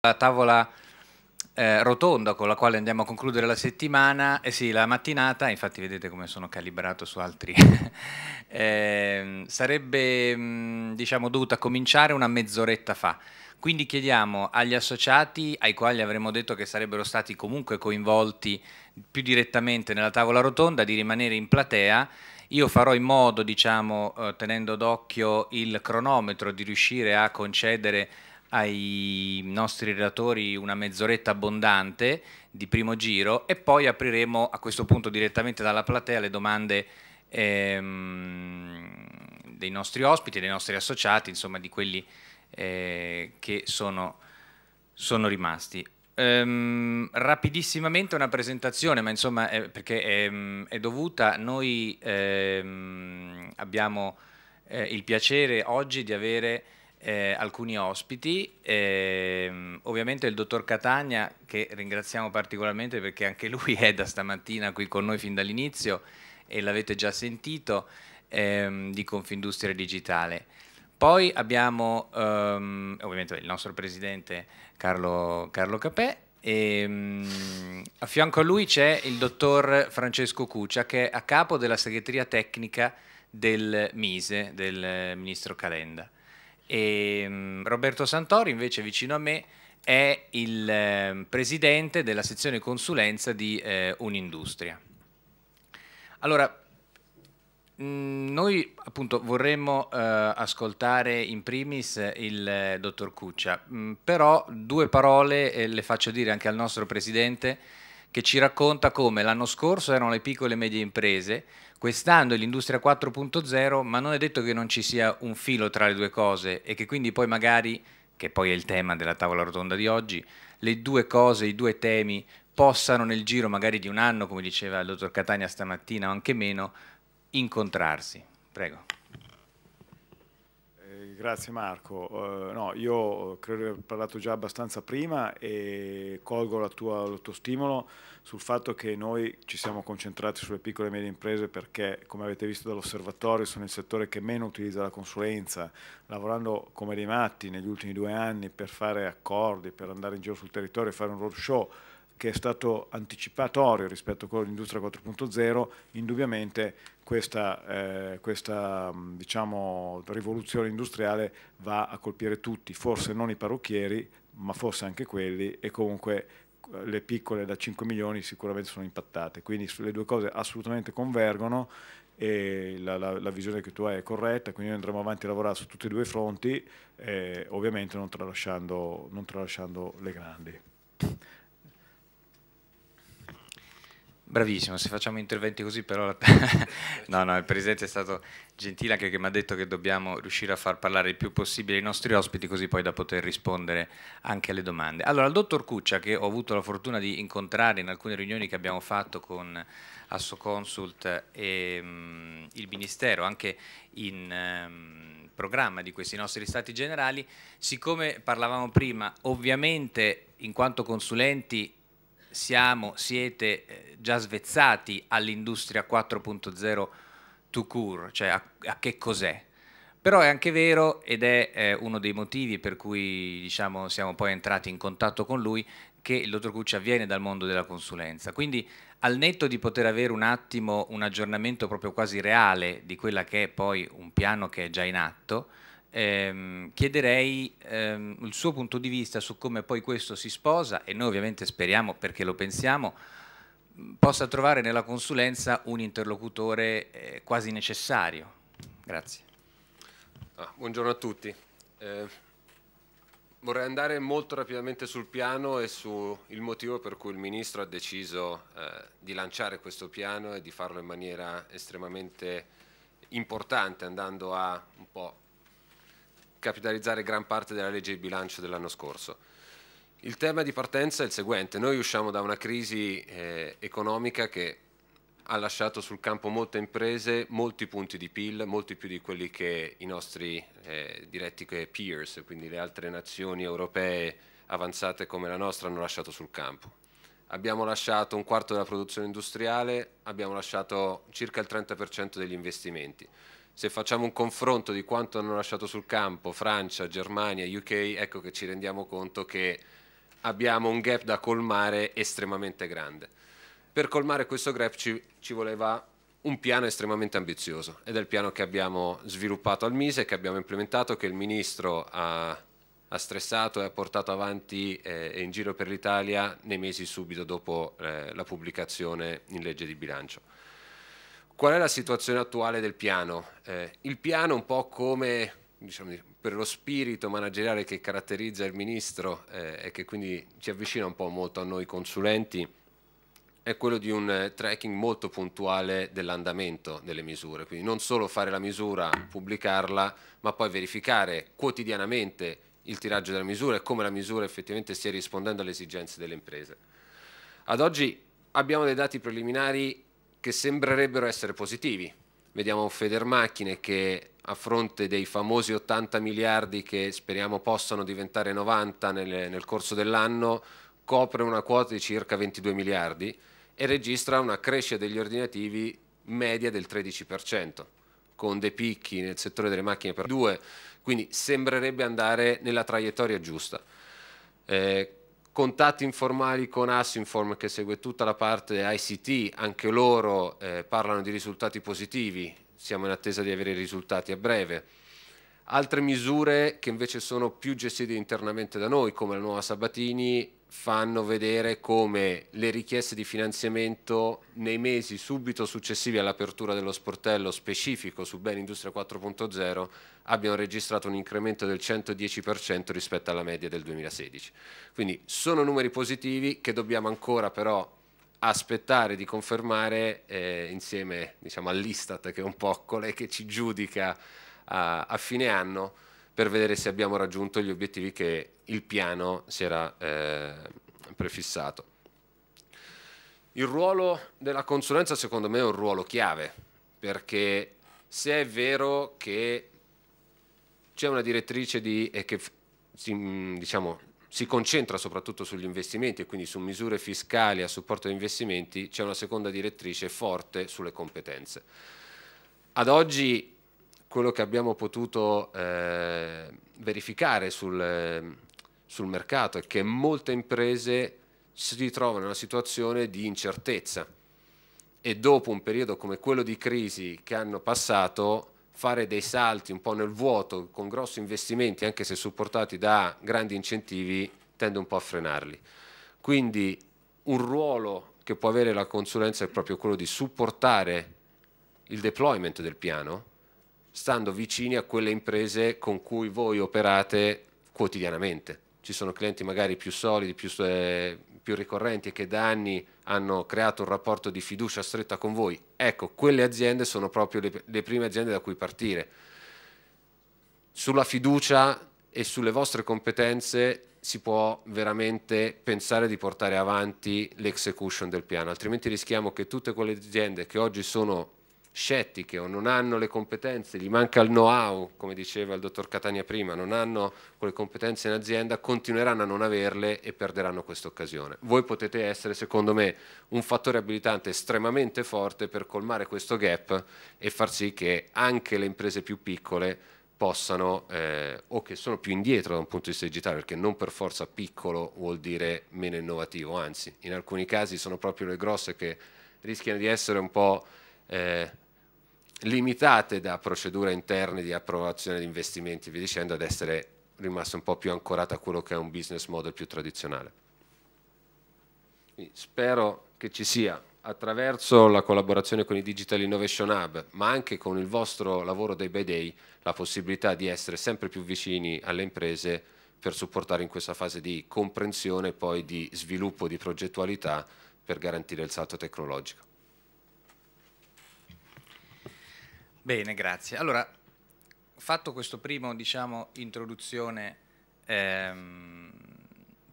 La tavola eh, rotonda con la quale andiamo a concludere la settimana, eh sì, la mattinata, infatti vedete come sono calibrato su altri, eh, sarebbe mm, diciamo, dovuta cominciare una mezz'oretta fa. Quindi chiediamo agli associati, ai quali avremmo detto che sarebbero stati comunque coinvolti più direttamente nella tavola rotonda, di rimanere in platea. Io farò in modo, diciamo, eh, tenendo d'occhio il cronometro, di riuscire a concedere ai nostri relatori una mezz'oretta abbondante di primo giro e poi apriremo a questo punto direttamente dalla platea le domande ehm, dei nostri ospiti, dei nostri associati, insomma di quelli eh, che sono, sono rimasti. Um, rapidissimamente una presentazione, ma insomma è, perché è, ehm, è, dovuta, noi ehm, abbiamo eh, il piacere oggi di avere eh, alcuni ospiti, eh, ovviamente il dottor Catania che ringraziamo particolarmente perché anche lui è da stamattina qui con noi fin dall'inizio e l'avete già sentito ehm, di Confindustria Digitale. Poi abbiamo ehm, ovviamente il nostro presidente Carlo, Carlo Capè e, ehm, a fianco a lui c'è il dottor Francesco Cuccia che è a capo della segreteria tecnica del MISE, del ministro Calenda. E ehm, Roberto Santori invece vicino a me è il ehm, presidente della sezione consulenza di eh, Unindustria. Allora, mm, noi appunto vorremmo eh, ascoltare in primis il eh, dottor Cuccia, mh, mm, però due parole eh, le faccio dire anche al nostro presidente che ci racconta come l'anno scorso erano le piccole e medie imprese, quest'anno è l'industria 4.0, ma non è detto che non ci sia un filo tra le due cose e che quindi poi magari, che poi è il tema della tavola rotonda di oggi, le due cose, i due temi possano nel giro magari di un anno, come diceva il dottor Catania stamattina o anche meno, incontrarsi. Prego grazie Marco. Uh, no, io credo di aver parlato già abbastanza prima e colgo la tua, il tuo stimolo sul fatto che noi ci siamo concentrati sulle piccole e medie imprese perché, come avete visto dall'osservatorio, sono il settore che meno utilizza la consulenza, lavorando come dei matti negli ultimi due anni per fare accordi, per andare in giro sul territorio e fare un roadshow che è stato anticipatorio rispetto a quello dell'industria 4.0, indubbiamente questa, eh, questa mm, diciamo, rivoluzione industriale va a colpire tutti, forse non i parrucchieri, ma forse anche quelli e comunque eh, le piccole da 5 milioni sicuramente sono impattate, quindi le due cose assolutamente convergono e la, la, la visione che tu hai è corretta, quindi noi andremo avanti a lavorare su tutti e due i fronti, eh, ovviamente non tralasciando, non tralasciando le grandi. Bravissimo, se facciamo interventi così però... La... no, no, il Presidente è stato gentile anche che mi ha detto che dobbiamo riuscire a far parlare il più possibile i nostri ospiti così poi da poter rispondere anche alle domande. Allora, il Dottor Cuccia che ho avuto la fortuna di incontrare in alcune riunioni che abbiamo fatto con Assoconsult e um, il Ministero, anche in um, programma di questi nostri Stati Generali, siccome parlavamo prima, ovviamente in quanto consulenti siamo, siete eh, già svezzati all'industria 4.0 to cure, cioè a, a che cos'è? Però è anche vero, ed è eh, uno dei motivi per cui diciamo, siamo poi entrati in contatto con lui, che il dottor Cuccia viene dal mondo della consulenza. Quindi al netto di poter avere un attimo un aggiornamento proprio quasi reale di quella che è poi un piano che è già in atto, ehm, chiederei ehm, il suo punto di vista su come poi questo si sposa e noi ovviamente speriamo perché lo pensiamo possa trovare nella consulenza un interlocutore eh, quasi necessario. Grazie. Ah, buongiorno a tutti. Eh, vorrei andare molto rapidamente sul piano e sul motivo per cui il Ministro ha deciso eh, di lanciare questo piano e di farlo in maniera estremamente importante, andando a un po' capitalizzare gran parte della legge di bilancio dell'anno scorso. Il tema di partenza è il seguente, noi usciamo da una crisi eh, economica che ha lasciato sul campo molte imprese, molti punti di PIL, molti più di quelli che i nostri eh, diretti peers, quindi le altre nazioni europee avanzate come la nostra, hanno lasciato sul campo. Abbiamo lasciato un quarto della produzione industriale, abbiamo lasciato circa il 30% degli investimenti se facciamo un confronto di quanto hanno lasciato sul campo Francia, Germania, UK, ecco che ci rendiamo conto che abbiamo un gap da colmare estremamente grande. Per colmare questo gap ci, ci voleva un piano estremamente ambizioso ed è il piano che abbiamo sviluppato al Mise, che abbiamo implementato, che il Ministro ha, ha stressato e ha portato avanti eh, in giro per l'Italia nei mesi subito dopo eh, la pubblicazione in legge di bilancio. Qual è la situazione attuale del piano? Eh, il piano un po' come diciamo, per lo spirito manageriale che caratterizza il ministro eh, e che quindi ci avvicina un po' molto a noi consulenti è quello di un eh, tracking molto puntuale dell'andamento delle misure, quindi non solo fare la misura, pubblicarla, ma poi verificare quotidianamente il tiraggio della misura e come la misura effettivamente stia rispondendo alle esigenze delle imprese. Ad oggi abbiamo dei dati preliminari che sembrerebbero essere positivi. Vediamo Federmacchine che a fronte dei famosi 80 miliardi che speriamo possano diventare 90 nel, nel corso dell'anno, copre una quota di circa 22 miliardi e registra una crescita degli ordinativi media del 13%, con dei picchi nel settore delle macchine per due, quindi sembrerebbe andare nella traiettoria giusta. Eh, contatti informali con Assinform che segue tutta la parte ICT, anche loro eh, parlano di risultati positivi, siamo in attesa di avere i risultati a breve. Altre misure che invece sono più gestite internamente da noi, come la nuova Sabatini, fanno vedere come le richieste di finanziamento nei mesi subito successivi all'apertura dello sportello specifico su Bene Industria 4.0 abbiano registrato un incremento del 110% rispetto alla media del 2016. Quindi sono numeri positivi che dobbiamo ancora però aspettare di confermare eh, insieme diciamo, all'Istat che è un po' colei che ci giudica a, a fine anno per vedere se abbiamo raggiunto gli obiettivi che il piano si era eh, prefissato. Il ruolo della consulenza secondo me è un ruolo chiave, perché se è vero che c'è una direttrice di, e che si, mm, diciamo, si concentra soprattutto sugli investimenti e quindi su misure fiscali a supporto degli investimenti, c'è una seconda direttrice forte sulle competenze. Ad oggi quello che abbiamo potuto eh, verificare sul, eh, sul, mercato è che molte imprese si ritrovano in una situazione di incertezza e dopo un periodo come quello di crisi che hanno passato fare dei salti un po' nel vuoto con grossi investimenti anche se supportati da grandi incentivi tende un po' a frenarli. Quindi un ruolo che può avere la consulenza è proprio quello di supportare il deployment del piano stando vicini a quelle imprese con cui voi operate quotidianamente. Ci sono clienti magari più solidi, più, eh, più ricorrenti che da anni hanno creato un rapporto di fiducia stretta con voi. Ecco, quelle aziende sono proprio le, le prime aziende da cui partire. Sulla fiducia e sulle vostre competenze si può veramente pensare di portare avanti l'execution del piano, altrimenti rischiamo che tutte quelle aziende che oggi sono scettiche o non hanno le competenze, gli manca il know-how, come diceva il dottor Catania prima, non hanno quelle competenze in azienda, continueranno a non averle e perderanno questa occasione. Voi potete essere, secondo me, un fattore abilitante estremamente forte per colmare questo gap e far sì che anche le imprese più piccole possano eh, o che sono più indietro da un punto di vista digitale, perché non per forza piccolo vuol dire meno innovativo, anzi in alcuni casi sono proprio le grosse che rischiano di essere un po' eh, limitate da procedure interne di approvazione di investimenti vi dicendo ad essere rimaste un po' più ancorate a quello che è un business model più tradizionale. Quindi spero che ci sia attraverso la collaborazione con i Digital Innovation Hub, ma anche con il vostro lavoro day by day, la possibilità di essere sempre più vicini alle imprese per supportare in questa fase di comprensione e poi di sviluppo di progettualità per garantire il salto tecnologico. Bene, grazie. Allora, fatto questo primo, diciamo, introduzione ehm,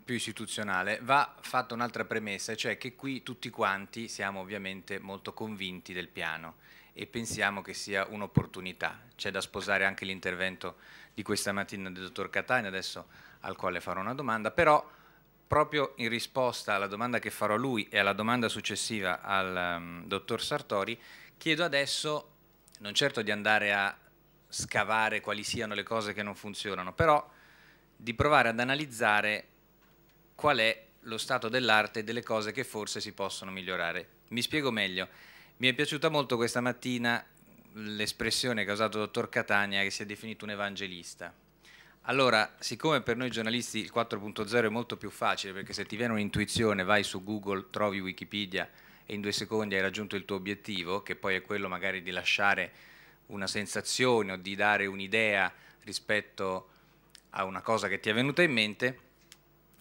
più istituzionale, va fatta un'altra premessa, cioè che qui tutti quanti siamo ovviamente molto convinti del piano e pensiamo che sia un'opportunità. C'è da sposare anche l'intervento di questa mattina del dottor Catania, adesso al quale farò una domanda, però proprio in risposta alla domanda che farò a lui e alla domanda successiva al um, dottor Sartori, chiedo adesso non certo di andare a scavare quali siano le cose che non funzionano, però di provare ad analizzare qual è lo stato dell'arte e delle cose che forse si possono migliorare. Mi spiego meglio. Mi è piaciuta molto questa mattina l'espressione che ha usato il dottor Catania che si è definito un evangelista. Allora, siccome per noi giornalisti il 4.0 è molto più facile, perché se ti viene un'intuizione vai su Google, trovi Wikipedia, e in due secondi hai raggiunto il tuo obiettivo, che poi è quello magari di lasciare una sensazione o di dare un'idea rispetto a una cosa che ti è venuta in mente,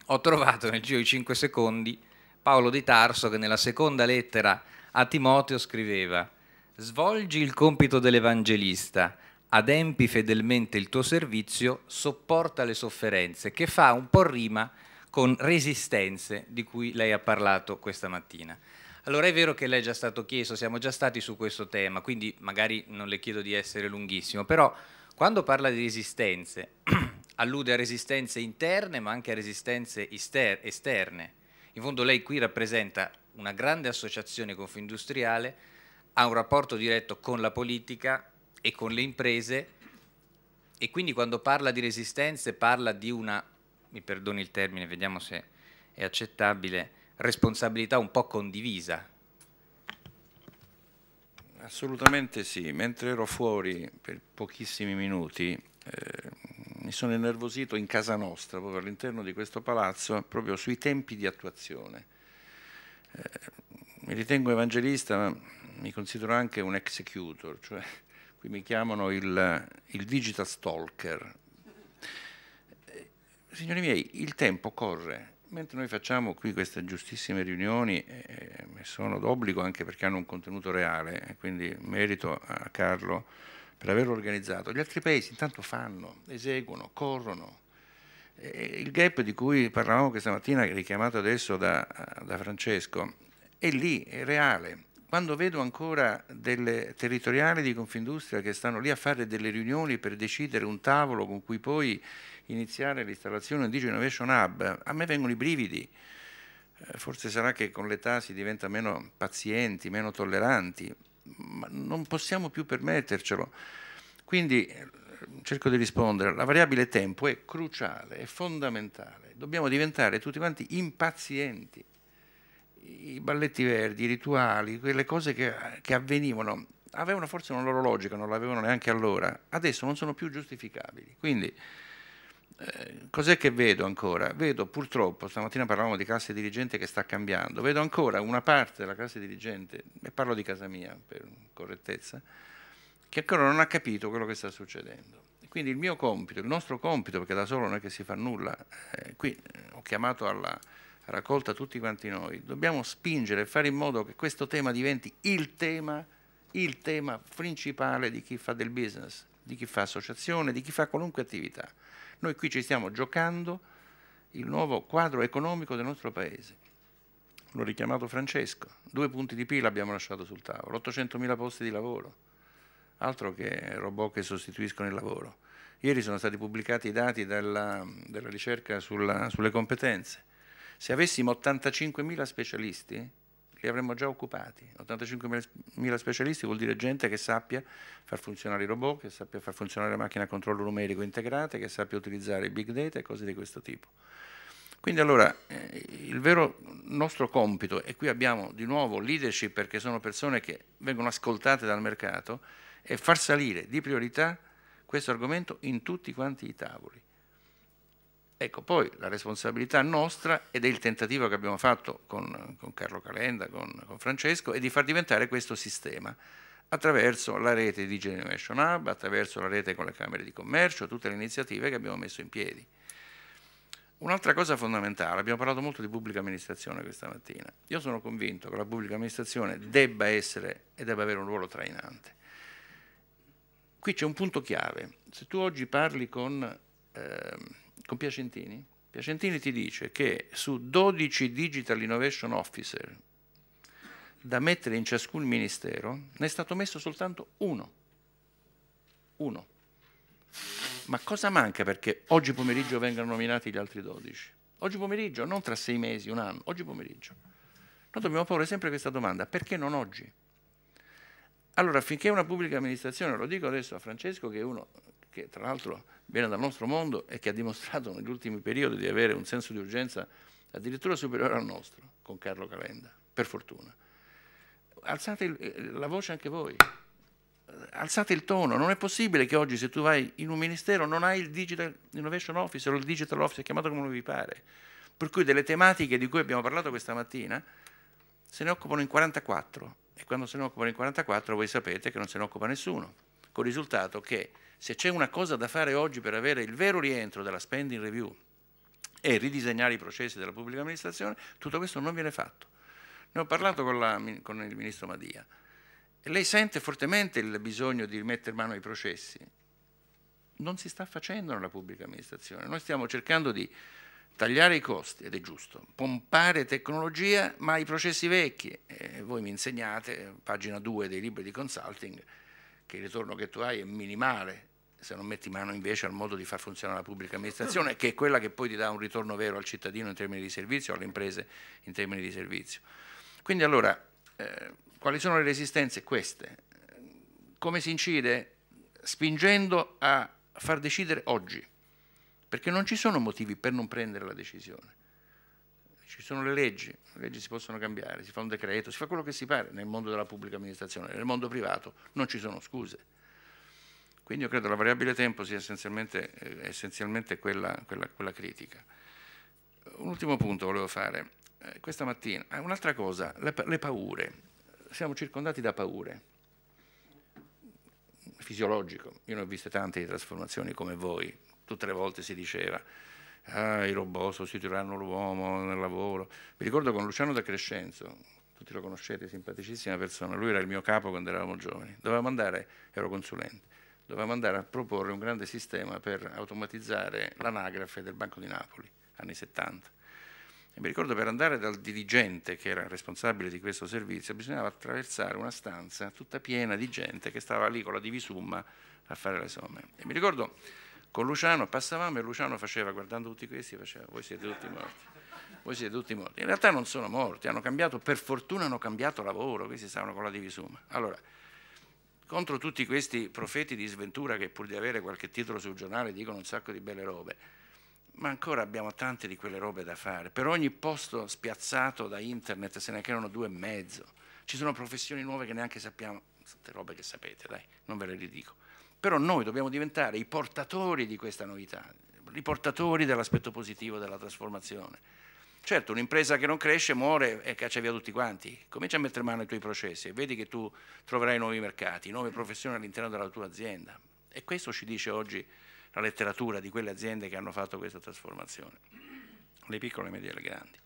ho trovato nel giro di 5 secondi Paolo di Tarso che nella seconda lettera a Timoteo scriveva Svolgi il compito dell'Evangelista, adempi fedelmente il tuo servizio, sopporta le sofferenze, che fa un po' rima con resistenze di cui lei ha parlato questa mattina. Allora è vero che lei è già stato chiesto, siamo già stati su questo tema, quindi magari non le chiedo di essere lunghissimo, però quando parla di resistenze allude a resistenze interne ma anche a resistenze esterne. In fondo lei qui rappresenta una grande associazione confindustriale, ha un rapporto diretto con la politica e con le imprese e quindi quando parla di resistenze parla di una, mi perdoni il termine, vediamo se è accettabile, responsabilità un po' condivisa. Assolutamente sì, mentre ero fuori per pochissimi minuti eh, mi sono innervosito in casa nostra, proprio all'interno di questo palazzo, proprio sui tempi di attuazione. Eh, mi ritengo evangelista, ma mi considero anche un executor, cioè qui mi chiamano il, il digital stalker. Eh, signori miei, il tempo corre, mentre noi facciamo qui queste giustissime riunioni, eh, eh sono d'obbligo anche perché hanno un contenuto reale, eh, quindi merito a Carlo per averlo organizzato, gli altri paesi intanto fanno, eseguono, corrono. Eh, il gap di cui parlavamo questa mattina, richiamato adesso da, da Francesco, è lì, è reale quando vedo ancora delle territoriali di Confindustria che stanno lì a fare delle riunioni per decidere un tavolo con cui poi iniziare l'installazione di Innovation Hub, a me vengono i brividi. Eh, forse sarà che con l'età si diventa meno pazienti, meno tolleranti, ma non possiamo più permettercelo. Quindi eh, cerco di rispondere, la variabile tempo è cruciale, è fondamentale. Dobbiamo diventare tutti quanti impazienti. I balletti verdi, i rituali, quelle cose che, che avvenivano avevano forse una loro logica, non l'avevano neanche allora, adesso non sono più giustificabili. Quindi eh, cos'è che vedo ancora? Vedo purtroppo, stamattina parlavamo di classe dirigente che sta cambiando, vedo ancora una parte della classe dirigente, e parlo di casa mia per correttezza, che ancora non ha capito quello che sta succedendo. Quindi il mio compito, il nostro compito, perché da solo non è che si fa nulla, eh, qui eh, ho chiamato alla raccolta tutti quanti noi, dobbiamo spingere e fare in modo che questo tema diventi il tema, il tema principale di chi fa del business di chi fa associazione, di chi fa qualunque attività. Noi qui ci stiamo giocando il nuovo quadro economico del nostro Paese. L'ho richiamato Francesco, due punti di pila abbiamo lasciato sul tavolo, 800.000 posti di lavoro, altro che robot che sostituiscono il lavoro. Ieri sono stati pubblicati i dati della, della ricerca sulla, sulle competenze. Se avessimo 85.000 specialisti, li avremmo già occupati. 85.000 specialisti vuol dire gente che sappia far funzionare i robot, che sappia far funzionare la macchina a controllo numerico integrate, che sappia utilizzare i big data e cose di questo tipo. Quindi allora eh, il vero nostro compito, e qui abbiamo di nuovo leadership perché sono persone che vengono ascoltate dal mercato, è far salire di priorità questo argomento in tutti quanti i tavoli. Ecco, poi la responsabilità nostra, ed è il tentativo che abbiamo fatto con, con Carlo Calenda, con, con, Francesco, è di far diventare questo sistema attraverso la rete di Generation Hub, attraverso la rete con le Camere di Commercio, tutte le iniziative che abbiamo messo in piedi. Un'altra cosa fondamentale, abbiamo parlato molto di pubblica amministrazione questa mattina, io sono convinto che la pubblica amministrazione debba essere e debba avere un ruolo trainante. Qui c'è un punto chiave, se tu oggi parli con... Ehm, con Piacentini. Piacentini ti dice che su 12 Digital Innovation Officer da mettere in ciascun ministero ne è stato messo soltanto uno. Uno. Ma cosa manca perché oggi pomeriggio vengano nominati gli altri 12? Oggi pomeriggio, non tra sei mesi, un anno, oggi pomeriggio. Noi dobbiamo porre sempre questa domanda, perché non oggi? Allora, affinché una pubblica amministrazione, lo dico adesso a Francesco che è uno che tra l'altro viene dal nostro mondo e che ha dimostrato negli ultimi periodi di avere un senso di urgenza addirittura superiore al nostro, con Carlo Calenda, per fortuna. Alzate il, eh, la voce anche voi, alzate il tono, non è possibile che oggi se tu vai in un ministero non hai il Digital Innovation Office o il Digital Office, chiamato come vi pare. Per cui delle tematiche di cui abbiamo parlato questa mattina se ne occupano in 44 e quando se ne occupano in 44 voi sapete che non se ne occupa nessuno, con il risultato che se c'è una cosa da fare oggi per avere il vero rientro della spending review e ridisegnare i processi della pubblica amministrazione, tutto questo non viene fatto. Ne ho parlato con, la, con il ministro Madia. E lei sente fortemente il bisogno di rimettere mano ai processi. Non si sta facendo nella pubblica amministrazione. Noi stiamo cercando di tagliare i costi, ed è giusto, pompare tecnologia, ma i processi vecchi. Eh, voi mi insegnate, pagina 2 dei libri di consulting, che il ritorno che tu hai è minimale se non metti mano invece al modo di far funzionare la pubblica amministrazione, che è quella che poi ti dà un ritorno vero al cittadino in termini di servizio, alle imprese in termini di servizio. Quindi allora, eh, quali sono le resistenze? Queste. Come si incide? Spingendo a far decidere oggi, perché non ci sono motivi per non prendere la decisione. Ci sono le leggi, le leggi si possono cambiare, si fa un decreto, si fa quello che si pare nel mondo della pubblica amministrazione, nel mondo privato non ci sono scuse quindi io credo che la variabile tempo sia essenzialmente, eh, essenzialmente quella, quella, quella, critica. Un ultimo punto volevo fare. Eh, questa mattina, eh, un'altra cosa, le, le, paure. Siamo circondati da paure. Fisiologico. Io ne ho viste tante di trasformazioni come voi. Tutte le volte si diceva, ah, i robot sostituiranno l'uomo nel lavoro. Mi ricordo con Luciano da Crescenzo, tutti lo conoscete, simpaticissima persona, lui era il mio capo quando eravamo giovani. Dovevamo andare, ero consulente dovevamo andare a proporre un grande sistema per automatizzare l'anagrafe del Banco di Napoli, anni 70. E mi ricordo per andare dal dirigente che era responsabile di questo servizio bisognava attraversare una stanza tutta piena di gente che stava lì con la divisumma a fare le somme. E mi ricordo con Luciano passavamo e Luciano faceva, guardando tutti questi, faceva, voi siete tutti morti, voi siete tutti morti. In realtà non sono morti, hanno cambiato, per fortuna hanno cambiato lavoro, questi stavano con la divisuma. Allora, contro tutti questi profeti di sventura che pur di avere qualche titolo sul giornale dicono un sacco di belle robe, ma ancora abbiamo tante di quelle robe da fare. Per ogni posto spiazzato da internet se ne creano due e mezzo. Ci sono professioni nuove che neanche sappiamo, queste robe che sapete, dai, non ve le ridico. Però noi dobbiamo diventare i portatori di questa novità, i portatori dell'aspetto positivo della trasformazione Certo, un'impresa che non cresce muore e caccia via tutti quanti. Comincia a mettere mano ai tuoi processi e vedi che tu troverai nuovi mercati, nuove professioni all'interno della tua azienda. E questo ci dice oggi la letteratura di quelle aziende che hanno fatto questa trasformazione, le piccole, le medie e le grandi.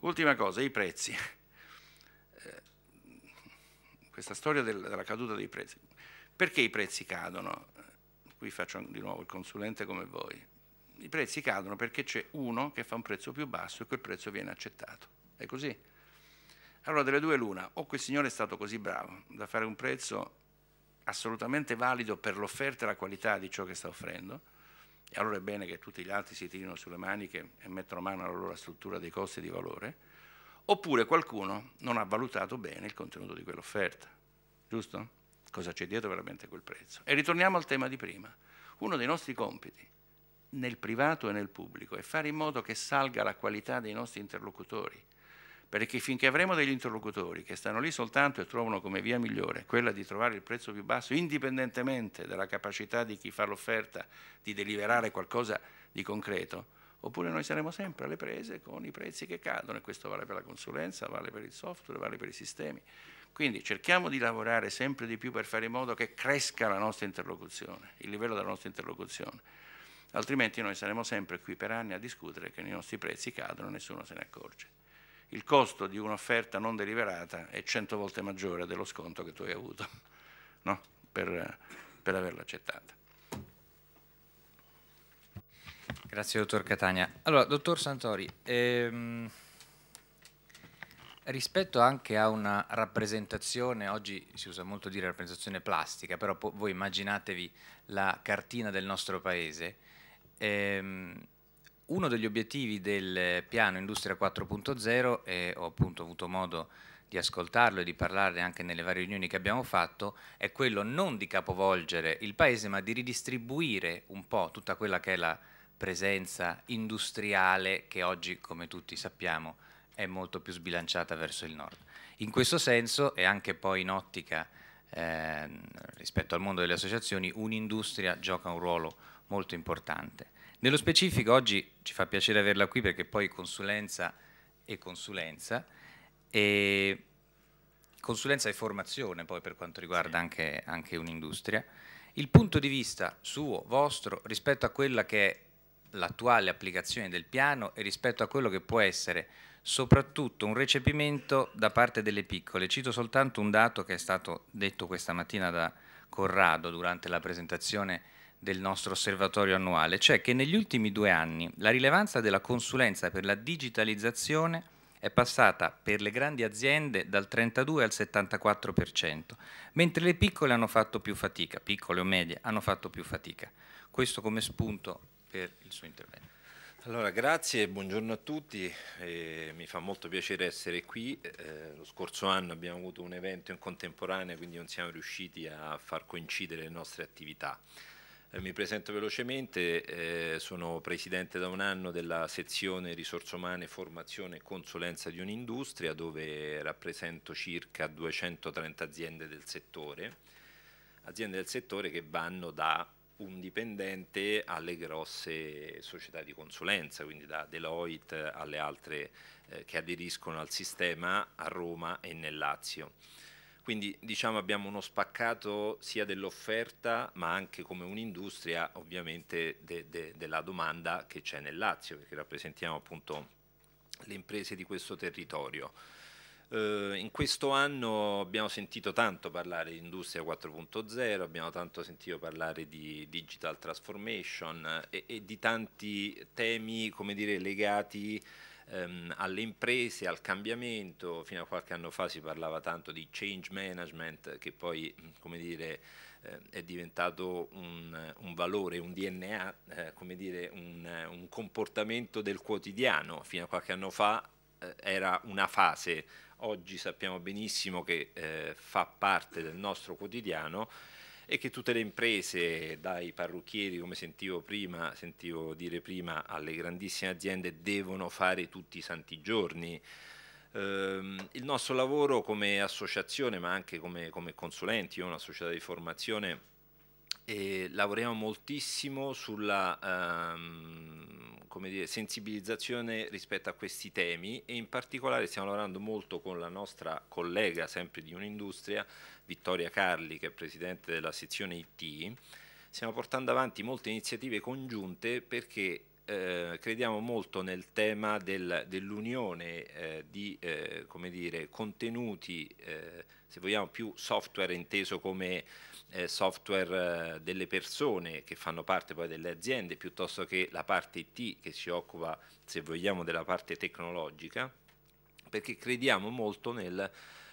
Ultima cosa, i prezzi. Eh, questa storia della caduta dei prezzi. Perché i prezzi cadono? Qui faccio di nuovo il consulente come voi i prezzi cadono perché c'è uno che fa un prezzo più basso e quel prezzo viene accettato. È così? Allora delle due l'una, o quel signore è stato così bravo da fare un prezzo assolutamente valido per l'offerta e la qualità di ciò che sta offrendo, e allora è bene che tutti gli altri si tirino sulle maniche e mettano mano alla loro struttura dei costi e di valore, oppure qualcuno non ha valutato bene il contenuto di quell'offerta, giusto? Cosa c'è dietro veramente quel prezzo? E ritorniamo al tema di prima. Uno dei nostri compiti nel privato e nel pubblico e fare in modo che salga la qualità dei nostri interlocutori. Perché finché avremo degli interlocutori che stanno lì soltanto e trovano come via migliore quella di trovare il prezzo più basso, indipendentemente dalla capacità di chi fa l'offerta di deliberare qualcosa di concreto, oppure noi saremo sempre alle prese con i prezzi che cadono e questo vale per la consulenza, vale per il software, vale per i sistemi. Quindi cerchiamo di lavorare sempre di più per fare in modo che cresca la nostra interlocuzione, il livello della nostra interlocuzione altrimenti noi saremo sempre qui per anni a discutere che i nostri prezzi cadono e nessuno se ne accorge. Il costo di un'offerta non deliberata è 100 volte maggiore dello sconto che tu hai avuto no? per, per averla accettata. Grazie dottor Catania. Allora, dottor Santori, ehm, rispetto anche a una rappresentazione, oggi si usa molto dire rappresentazione plastica, però voi immaginatevi la cartina del nostro paese, Ehm, uno degli obiettivi del piano Industria 4.0, e ho appunto avuto modo di ascoltarlo e di parlarne anche nelle varie riunioni che abbiamo fatto, è quello non di capovolgere il Paese, ma di ridistribuire un po' tutta quella che è la presenza industriale che oggi, come tutti sappiamo, è molto più sbilanciata verso il nord. In questo senso, e anche poi in ottica eh, rispetto al mondo delle associazioni, un'industria gioca un ruolo importante molto importante. Nello specifico oggi ci fa piacere averla qui perché poi consulenza e consulenza e consulenza e formazione poi per quanto riguarda anche, anche un'industria. Il punto di vista suo, vostro, rispetto a quella che è l'attuale applicazione del piano e rispetto a quello che può essere soprattutto un recepimento da parte delle piccole. Cito soltanto un dato che è stato detto questa mattina da Corrado durante la presentazione del nostro osservatorio annuale, cioè che negli ultimi due anni la rilevanza della consulenza per la digitalizzazione è passata per le grandi aziende dal 32 al 74%, mentre le piccole hanno fatto più fatica, piccole o medie hanno fatto più fatica. Questo come spunto per il suo intervento. Allora, grazie, buongiorno a tutti, eh, mi fa molto piacere essere qui. Eh, lo scorso anno abbiamo avuto un evento in contemporanea, quindi non siamo riusciti a far coincidere le nostre attività. Eh, mi presento velocemente, eh, sono presidente da un anno della sezione risorse umane, formazione e consulenza di un'industria dove rappresento circa 230 aziende del settore, aziende del settore che vanno da un dipendente alle grosse società di consulenza, quindi da Deloitte alle altre eh, che aderiscono al sistema a Roma e nel Lazio. Quindi diciamo abbiamo uno spaccato sia dell'offerta ma anche come un'industria ovviamente de, de, della domanda che c'è nel Lazio perché rappresentiamo appunto le imprese di questo territorio. Eh, in questo anno abbiamo sentito tanto parlare di Industria 4.0, abbiamo tanto sentito parlare di digital transformation eh, e, e di tanti temi come dire, legati ehm, alle imprese, al cambiamento, fino a qualche anno fa si parlava tanto di change management che poi, mm, come dire, eh, è diventato un, un, valore, un DNA, eh, come dire, un, un, comportamento del quotidiano. Fino a qualche anno fa eh, era una fase, oggi sappiamo benissimo che eh, fa parte del nostro quotidiano e che tutte le imprese, dai parrucchieri, come sentivo prima, sentivo dire prima, alle grandissime aziende devono fare tutti i santi giorni. Ehm, il nostro lavoro come associazione, ma anche come, come consulenti, io una società di formazione, e lavoriamo moltissimo sulla ehm, dire, sensibilizzazione rispetto a questi temi e in particolare stiamo lavorando molto con la nostra collega sempre di un'industria Vittoria Carli, che è presidente della sezione IT, stiamo portando avanti molte iniziative congiunte perché eh, crediamo molto nel tema del, dell'unione eh, di eh, dire, contenuti, eh, se vogliamo più software inteso come eh, software eh, delle persone che fanno parte poi delle aziende, piuttosto che la parte IT che si occupa, se vogliamo, della parte tecnologica, perché crediamo molto nel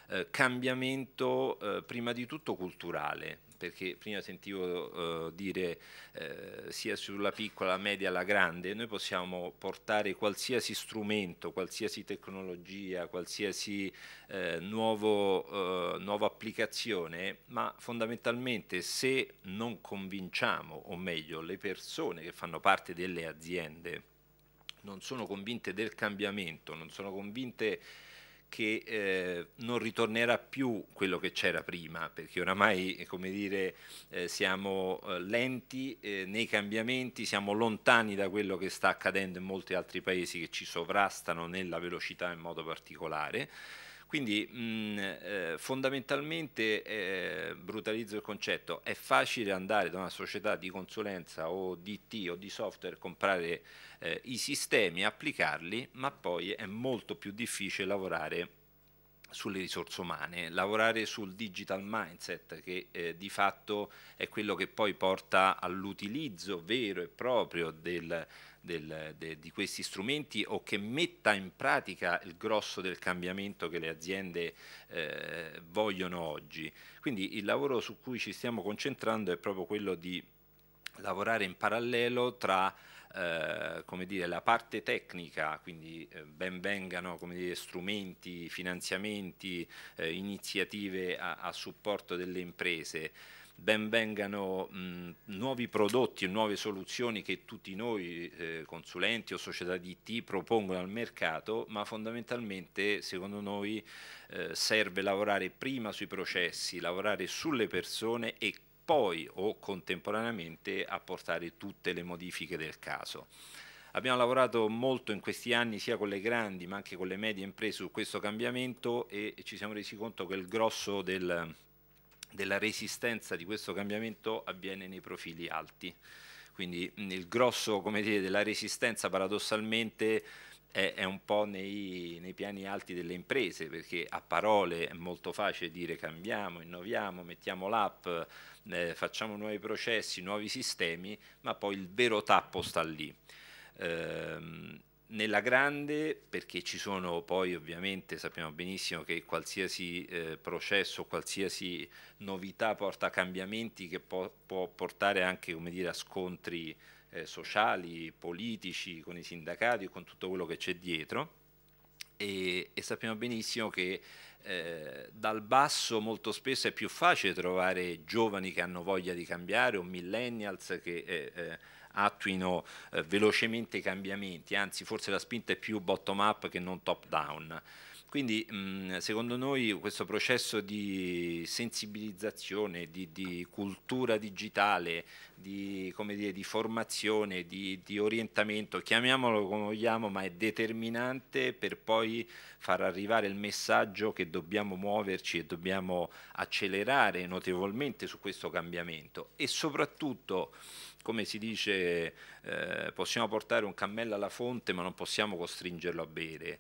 eh, cambiamento eh, prima di tutto culturale, perché prima sentivo eh, dire eh, sia sulla piccola, media, la grande, noi possiamo portare qualsiasi strumento, qualsiasi tecnologia, qualsiasi eh, nuovo, nuova applicazione, ma fondamentalmente se non convinciamo, o meglio le persone che fanno parte delle aziende, non sono convinte del cambiamento, non sono convinte che eh, non ritornerà più quello che c'era prima, perché oramai eh, dire, eh, siamo eh, lenti eh, nei cambiamenti, siamo lontani da quello che sta accadendo in molti altri paesi che ci sovrastano nella velocità in modo particolare. Quindi mh, mm, eh, fondamentalmente, eh, brutalizzo il concetto, è facile andare da una società di consulenza o di IT o di software, comprare eh, i sistemi, applicarli, ma poi è molto più difficile lavorare sulle risorse umane, lavorare sul digital mindset che eh, di fatto è quello che poi porta all'utilizzo vero e proprio del, del, de, di questi strumenti o che metta in pratica il grosso del cambiamento che le aziende eh, vogliono oggi. Quindi il lavoro su cui ci stiamo concentrando è proprio quello di lavorare in parallelo tra eh, come dire, la parte tecnica, quindi eh, ben vengano come dire, strumenti, finanziamenti, eh, iniziative a, a supporto delle imprese ben benvengano nuovi prodotti e nuove soluzioni che tutti noi eh, consulenti o società di IT propongono al mercato, ma fondamentalmente secondo noi eh, serve lavorare prima sui processi, lavorare sulle persone e poi o contemporaneamente apportare tutte le modifiche del caso. Abbiamo lavorato molto in questi anni sia con le grandi ma anche con le medie imprese su questo cambiamento e ci siamo resi conto che il grosso del della resistenza di questo cambiamento avviene nei profili alti. Quindi il grosso dire, della resistenza paradossalmente è, è un po' nei, nei, piani alti delle imprese, perché a parole è molto facile dire cambiamo, innoviamo, mettiamo l'app, eh, facciamo nuovi processi, nuovi sistemi, ma poi il vero tappo sta lì. Eh, nella grande, perché ci sono poi ovviamente, sappiamo benissimo che qualsiasi eh, processo, qualsiasi novità porta cambiamenti che po può portare anche dire, a scontri eh, sociali, politici, con i sindacati, con tutto quello che c'è dietro. E, e, sappiamo benissimo che eh, dal basso molto spesso è più facile trovare giovani che hanno voglia di cambiare o millennials che eh, eh, attuino eh, velocemente i cambiamenti, anzi forse la spinta è più bottom up che non top down. Quindi mh, mm, secondo noi questo processo di sensibilizzazione, di, di cultura digitale, di, dire, di formazione, di, di, orientamento, chiamiamolo come vogliamo, ma è determinante per poi far arrivare il messaggio che dobbiamo muoverci e dobbiamo accelerare notevolmente su questo cambiamento e soprattutto come si dice, eh, possiamo portare un cammello alla fonte ma non possiamo costringerlo a bere.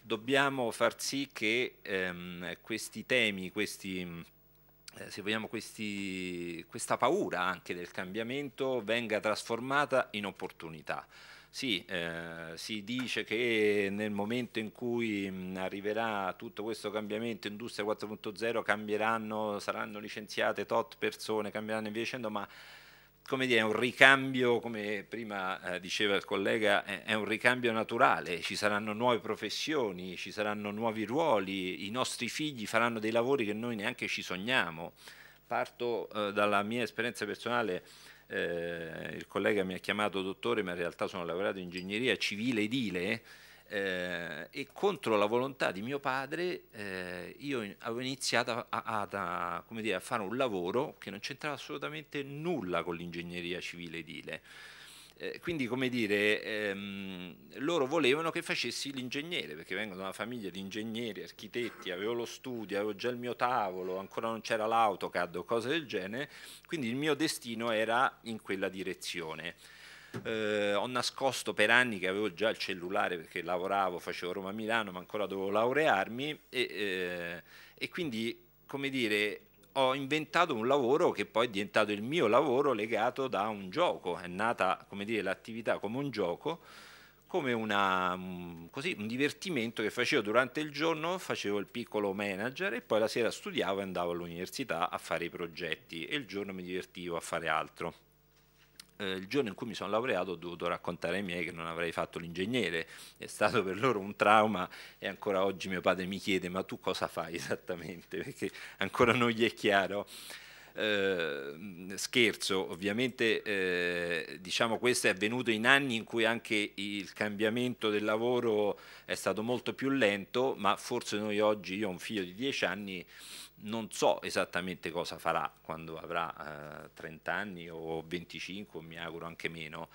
Dobbiamo far sì che ehm, questi temi, questi, eh, se vogliamo, questi, questa paura anche del cambiamento venga trasformata in opportunità. Sì, eh, si dice che nel momento in cui mh, arriverà tutto questo cambiamento, Industria 4.0, cambieranno, saranno licenziate tot persone, cambieranno e via dicendo, ma come dire, è un ricambio, come prima eh, diceva il collega, è, è, un ricambio naturale, ci saranno nuove professioni, ci saranno nuovi ruoli, i nostri figli faranno dei lavori che noi neanche ci sogniamo. Parto eh, dalla mia esperienza personale, eh, il collega mi ha chiamato dottore, ma in realtà sono laureato in ingegneria civile edile, eh, e contro la volontà di mio padre eh, io avevo iniziato a, a, a, dire, a, fare un lavoro che non c'entrava assolutamente nulla con l'ingegneria civile edile. Eh, quindi, come dire, ehm, loro volevano che facessi l'ingegnere, perché vengo da una famiglia di ingegneri, architetti, avevo lo studio, avevo già il mio tavolo, ancora non c'era l'AutoCAD o cose del genere, quindi il mio destino era in quella direzione eh, ho nascosto per anni che avevo già il cellulare perché lavoravo, facevo Roma-Milano, ma ancora dovevo laurearmi e, eh, e quindi, come dire, ho inventato un lavoro che poi è diventato il mio lavoro legato da un gioco, è nata come dire, l'attività come un gioco, come una, mm, così, un divertimento che facevo durante il giorno, facevo il piccolo manager e poi la sera studiavo e andavo all'università a fare i progetti e il giorno mi divertivo a fare altro eh, il giorno in cui mi sono laureato ho dovuto raccontare ai miei che non avrei fatto l'ingegnere, è stato per loro un trauma e ancora oggi mio padre mi chiede ma tu cosa fai esattamente, perché ancora non gli è chiaro. Eh, scherzo, ovviamente eh, diciamo questo è avvenuto in anni in cui anche il cambiamento del lavoro è stato molto più lento, ma forse noi oggi, io ho un figlio di 10 anni, non so esattamente cosa farà quando avrà eh, 30 anni o 25, mi auguro anche meno.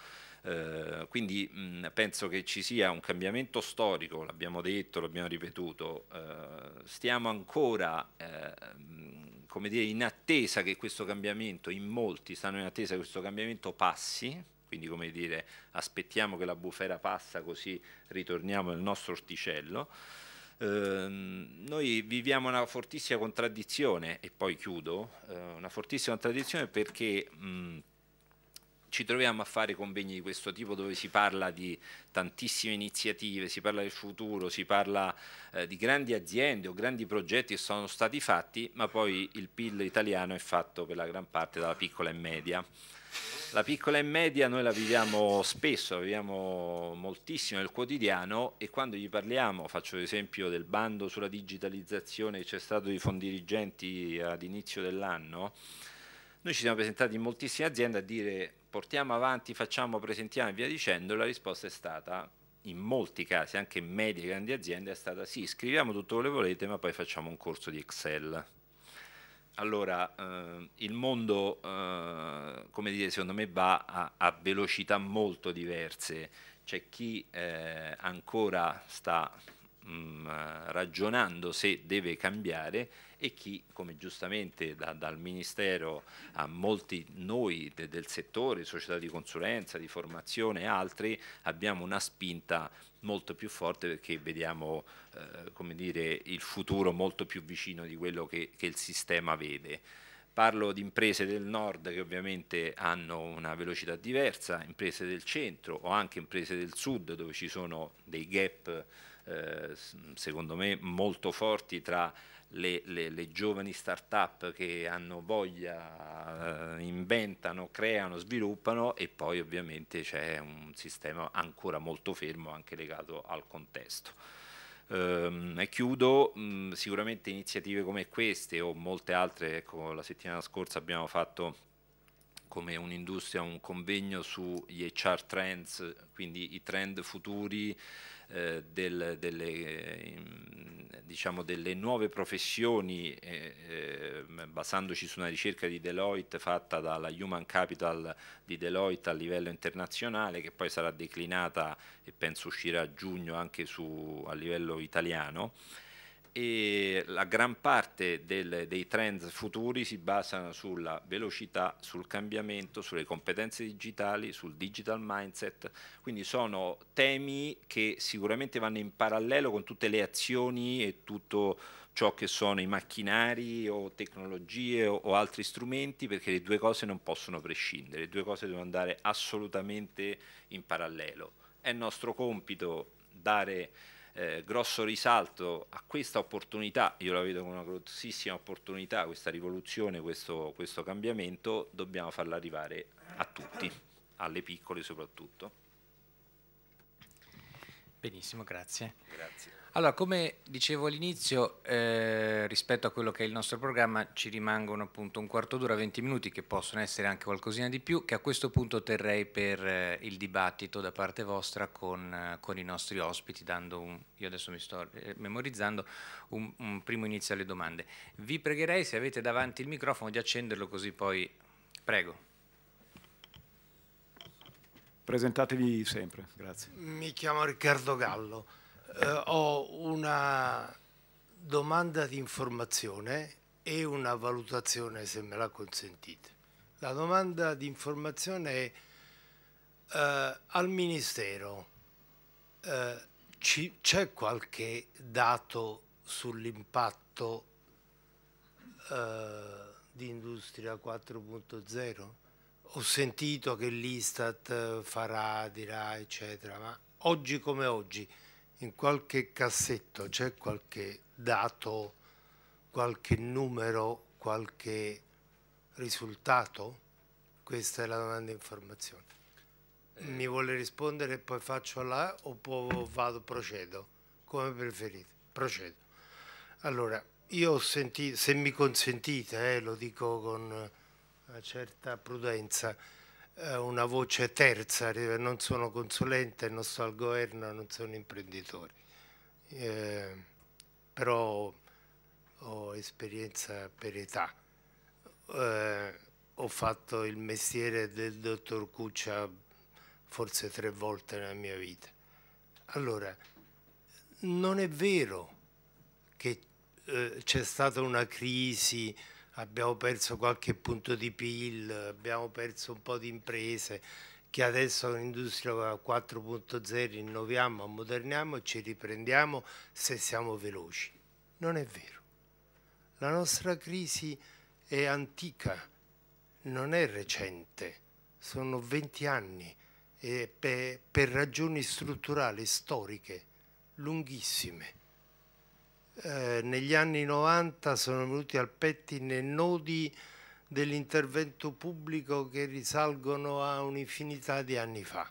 Eh, quindi mh, mm, penso che ci sia un cambiamento storico, l'abbiamo detto, l'abbiamo ripetuto, eh, stiamo ancora eh, come dire, in attesa che questo cambiamento, in molti stanno in attesa che questo cambiamento passi, quindi come dire aspettiamo che la bufera passa così ritorniamo nel nostro orticello. Ehm, noi viviamo una fortissima contraddizione, e poi chiudo, eh, una fortissima contraddizione perché... Mh, ci troviamo a fare convegni di questo tipo dove si parla di tantissime iniziative, si parla del futuro, si parla eh, di grandi aziende o grandi progetti che sono stati fatti, ma poi il PIL italiano è fatto per la gran parte dalla piccola e media. La piccola e media noi la viviamo spesso, la viviamo moltissimo nel quotidiano e quando gli parliamo, faccio l'esempio del bando sulla digitalizzazione che c'è stato di fondirigenti ad inizio dell'anno, noi ci siamo presentati in moltissime aziende a dire portiamo avanti, facciamo, presentiamo e via dicendo, la risposta è stata in molti casi, anche in medie e grandi aziende, è stata sì, scriviamo tutto quello che volete, ma poi facciamo un corso di Excel. Allora, eh, il mondo, eh, come dire, secondo me va a, a velocità molto diverse. C'è chi eh, ancora sta mh, mm, ragionando se deve cambiare e chi, come giustamente da, dal Ministero a molti noi de, del settore, società di consulenza, di formazione e altri, abbiamo una spinta molto più forte perché vediamo eh, dire, il futuro molto più vicino di quello che, che il sistema vede. Parlo di imprese del nord che ovviamente hanno una velocità diversa, imprese del centro o anche imprese del sud dove ci sono dei gap eh, secondo me molto forti tra le, le, le giovani start-up che hanno voglia, eh, inventano, creano, sviluppano e poi ovviamente c'è un sistema ancora molto fermo anche legato al contesto. Ehm, e chiudo, mm, sicuramente iniziative come queste o molte altre, ecco, la settimana scorsa abbiamo fatto come un'industria un convegno sugli HR trends, quindi i trend futuri eh, del, delle, ehm, diciamo, delle, nuove professioni, eh, ehm, basandoci su una ricerca di Deloitte fatta dalla Human Capital di Deloitte a livello internazionale, che poi sarà declinata e penso uscirà a giugno anche su, a livello italiano e la gran parte del, dei trend futuri si basano sulla velocità, sul cambiamento, sulle competenze digitali, sul digital mindset, quindi sono temi che sicuramente vanno in parallelo con tutte le azioni e tutto ciò che sono i macchinari o tecnologie o, o altri strumenti perché le due cose non possono prescindere, le due cose devono andare assolutamente in parallelo. È nostro compito dare eh, grosso risalto a questa opportunità, io la vedo come una grossissima opportunità, questa rivoluzione, questo, questo cambiamento, dobbiamo farla arrivare a tutti, alle piccole soprattutto. Benissimo, grazie. Grazie. Allora, come dicevo all'inizio, eh, rispetto a quello che è il nostro programma, ci rimangono appunto un quarto d'ora, 20 minuti, che possono essere anche qualcosina di più, che a questo punto terrei per eh, il dibattito da parte vostra con, eh, con i nostri ospiti, dando un, io adesso mi sto eh, memorizzando, un, un primo inizio alle domande. Vi pregherei, se avete davanti il microfono, di accenderlo così poi... Prego. Presentatevi sempre, grazie. Mi chiamo Riccardo Gallo eh, ho una domanda di informazione e una valutazione se me la consentite. La domanda di informazione è eh, al Ministero eh, c'è qualche dato sull'impatto eh, di Industria 4.0? Ho sentito che l'Istat eh, farà, dirà, eccetera, ma oggi come oggi in qualche cassetto c'è qualche dato, qualche numero, qualche risultato? Questa è la domanda informazione. Mi vuole rispondere e poi faccio la oppure vado, procedo, come preferite, procedo. Allora, io ho sentito, se mi consentite, eh, lo dico con una eh, certa prudenza, eh, una voce terza, non sono consulente, non sto al governo, non sono imprenditore, eh, però ho esperienza per età. Eh, ho fatto il mestiere del dottor Cuccia forse tre volte nella mia vita. Allora, non è vero che eh, c'è stata una crisi abbiamo perso qualche punto di PIL, abbiamo perso un po' di imprese che adesso con l'industria 4.0 rinnoviamo, moderniamo e ci riprendiamo se siamo veloci. Non è vero. La nostra crisi è antica, non è recente, sono 20 anni e per, per ragioni strutturali, storiche, lunghissime. Eh, negli anni 90 sono venuti al pettine nodi dell'intervento pubblico che risalgono a un'infinità di anni fa.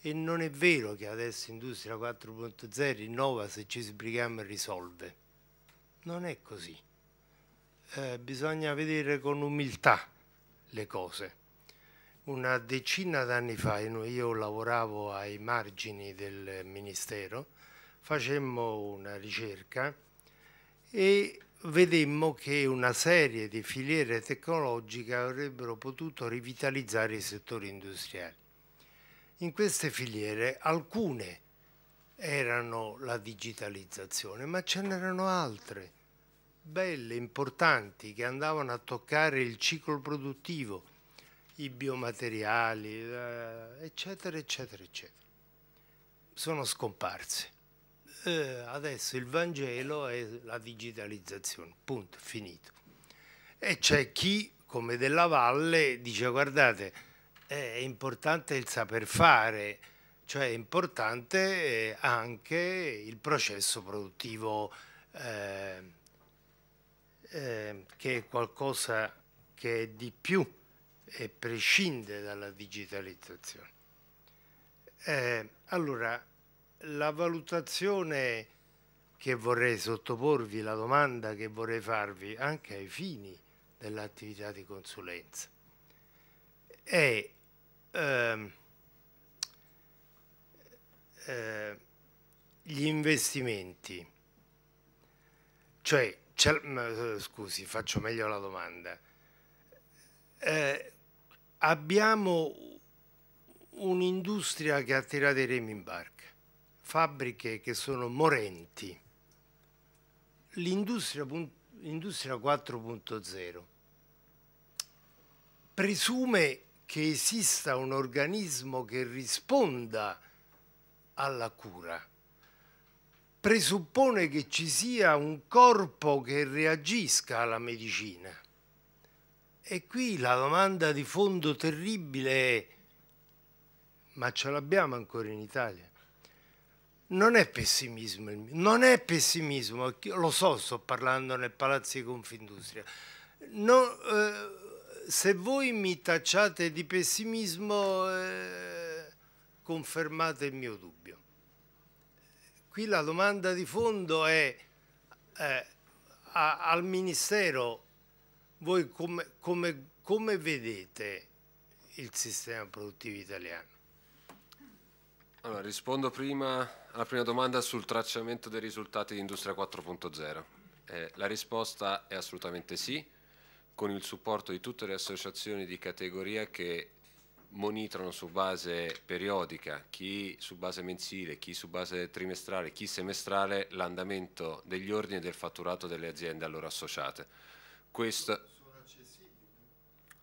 E non è vero che adesso Industria 4.0 innova se ci sbrighiamo e risolve. Non è così. Eh, bisogna vedere con umiltà le cose. Una decina d'anni fa io lavoravo ai margini del Ministero facemmo una ricerca e vedemmo che una serie di filiere tecnologiche avrebbero potuto rivitalizzare i settori industriali. In queste filiere alcune erano la digitalizzazione, ma ce n'erano altre, belle, importanti, che andavano a toccare il ciclo produttivo, i biomateriali, eh, eccetera, eccetera, eccetera. Sono scomparse eh, adesso il Vangelo è la digitalizzazione, punto, finito. E c'è chi, come Della Valle, dice guardate, eh, è importante il saper fare, cioè è importante eh, anche il processo produttivo eh, eh, che è qualcosa che è di più e prescinde dalla digitalizzazione. Eh, allora, la valutazione che vorrei sottoporvi, la domanda che vorrei farvi anche ai fini dell'attività di consulenza è ehm, eh, gli investimenti, cioè, eh, scusi, faccio meglio la domanda. Eh, abbiamo un'industria che ha tirato i remi in barca fabbriche che sono morenti. L'industria 4.0 presume che esista un organismo che risponda alla cura, presuppone che ci sia un corpo che reagisca alla medicina. E qui la domanda di fondo terribile è, ma ce l'abbiamo ancora in Italia? Non è pessimismo, non è pessimismo, lo so, sto parlando nel palazzo di Confindustria. Non, eh, se voi mi tacciate di pessimismo, eh, confermate il mio dubbio. Qui la domanda di fondo è eh, a, al Ministero, voi come, come, come vedete il sistema produttivo italiano? Allora, rispondo prima alla prima domanda sul tracciamento dei risultati di Industria 4.0. Eh, la risposta è assolutamente sì, con il supporto di tutte le associazioni di categoria che monitorano su base periodica, chi su base mensile, chi su base trimestrale, chi semestrale, l'andamento degli ordini e del fatturato delle aziende a loro associate. Questo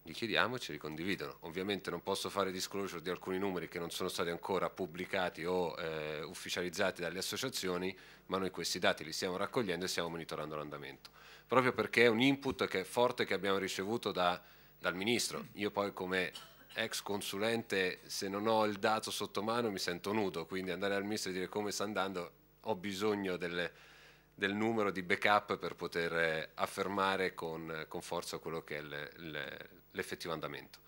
gli chiediamo e ce li condividono. Ovviamente non posso fare disclosure di alcuni numeri che non sono stati ancora pubblicati o eh, ufficializzati dalle associazioni, ma noi questi dati li stiamo raccogliendo e stiamo monitorando l'andamento. Proprio perché è un input che è forte che abbiamo ricevuto da, dal Ministro. Io poi come ex consulente, se non ho il dato sotto mano mi sento nudo, quindi andare al Ministro e dire come sta andando, ho bisogno delle del numero di backup per poter eh, affermare con, eh, con forza quello che è l'effettivo le, le, andamento.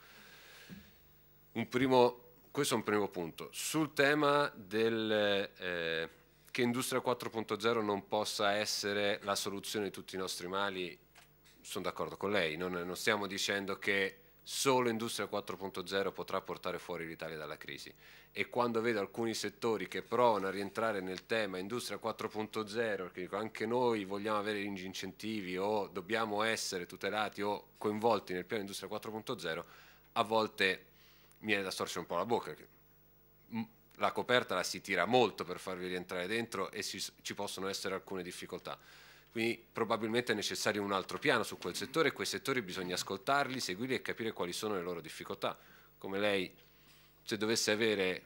Un primo, questo è un primo punto. Sul tema del, eh, che Industria 4.0 non possa essere la soluzione di tutti i nostri mali, sono d'accordo con lei, non, non stiamo dicendo che solo Industria 4.0 potrà portare fuori l'Italia dalla crisi e quando vedo alcuni settori che provano a rientrare nel tema Industria 4.0, che dico anche noi vogliamo avere incentivi o dobbiamo essere tutelati o coinvolti nel piano Industria 4.0, a volte mi viene da storcere un po' la bocca. Mm, la coperta la si tira molto per farvi rientrare dentro e ci possono essere alcune difficoltà. Quindi probabilmente è necessario un altro piano su quel settore e quei settori bisogna ascoltarli, seguirli e capire quali sono le loro difficoltà. Come lei, se dovesse avere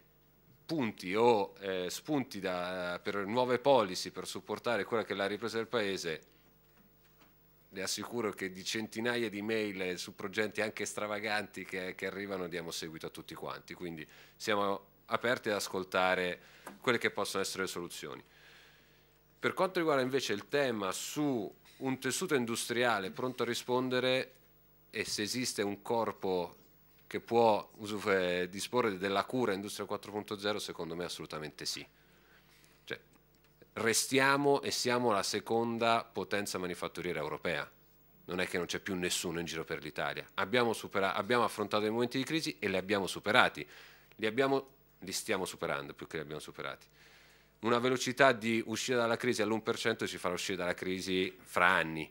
punti o eh, spunti da, per nuove policy per supportare quella che è la ripresa del Paese, le assicuro che di centinaia di mail su progetti anche stravaganti che, che arrivano diamo seguito a tutti quanti. Quindi siamo aperti ad ascoltare quelle che possono essere le soluzioni. Per quanto riguarda invece il tema su un tessuto industriale pronto a rispondere e se esiste un corpo che può eh, disporre della cura Industria 4.0, secondo me assolutamente sì. Cioè, restiamo e siamo la seconda potenza manifatturiera europea. Non è che non c'è più nessuno in giro per l'Italia. Abbiamo, abbiamo, affrontato dei momenti di crisi e li abbiamo superati. Li, abbiamo, li stiamo superando più che li abbiamo superati una velocità di uscire dalla crisi all'1% ci farà uscire dalla crisi fra anni.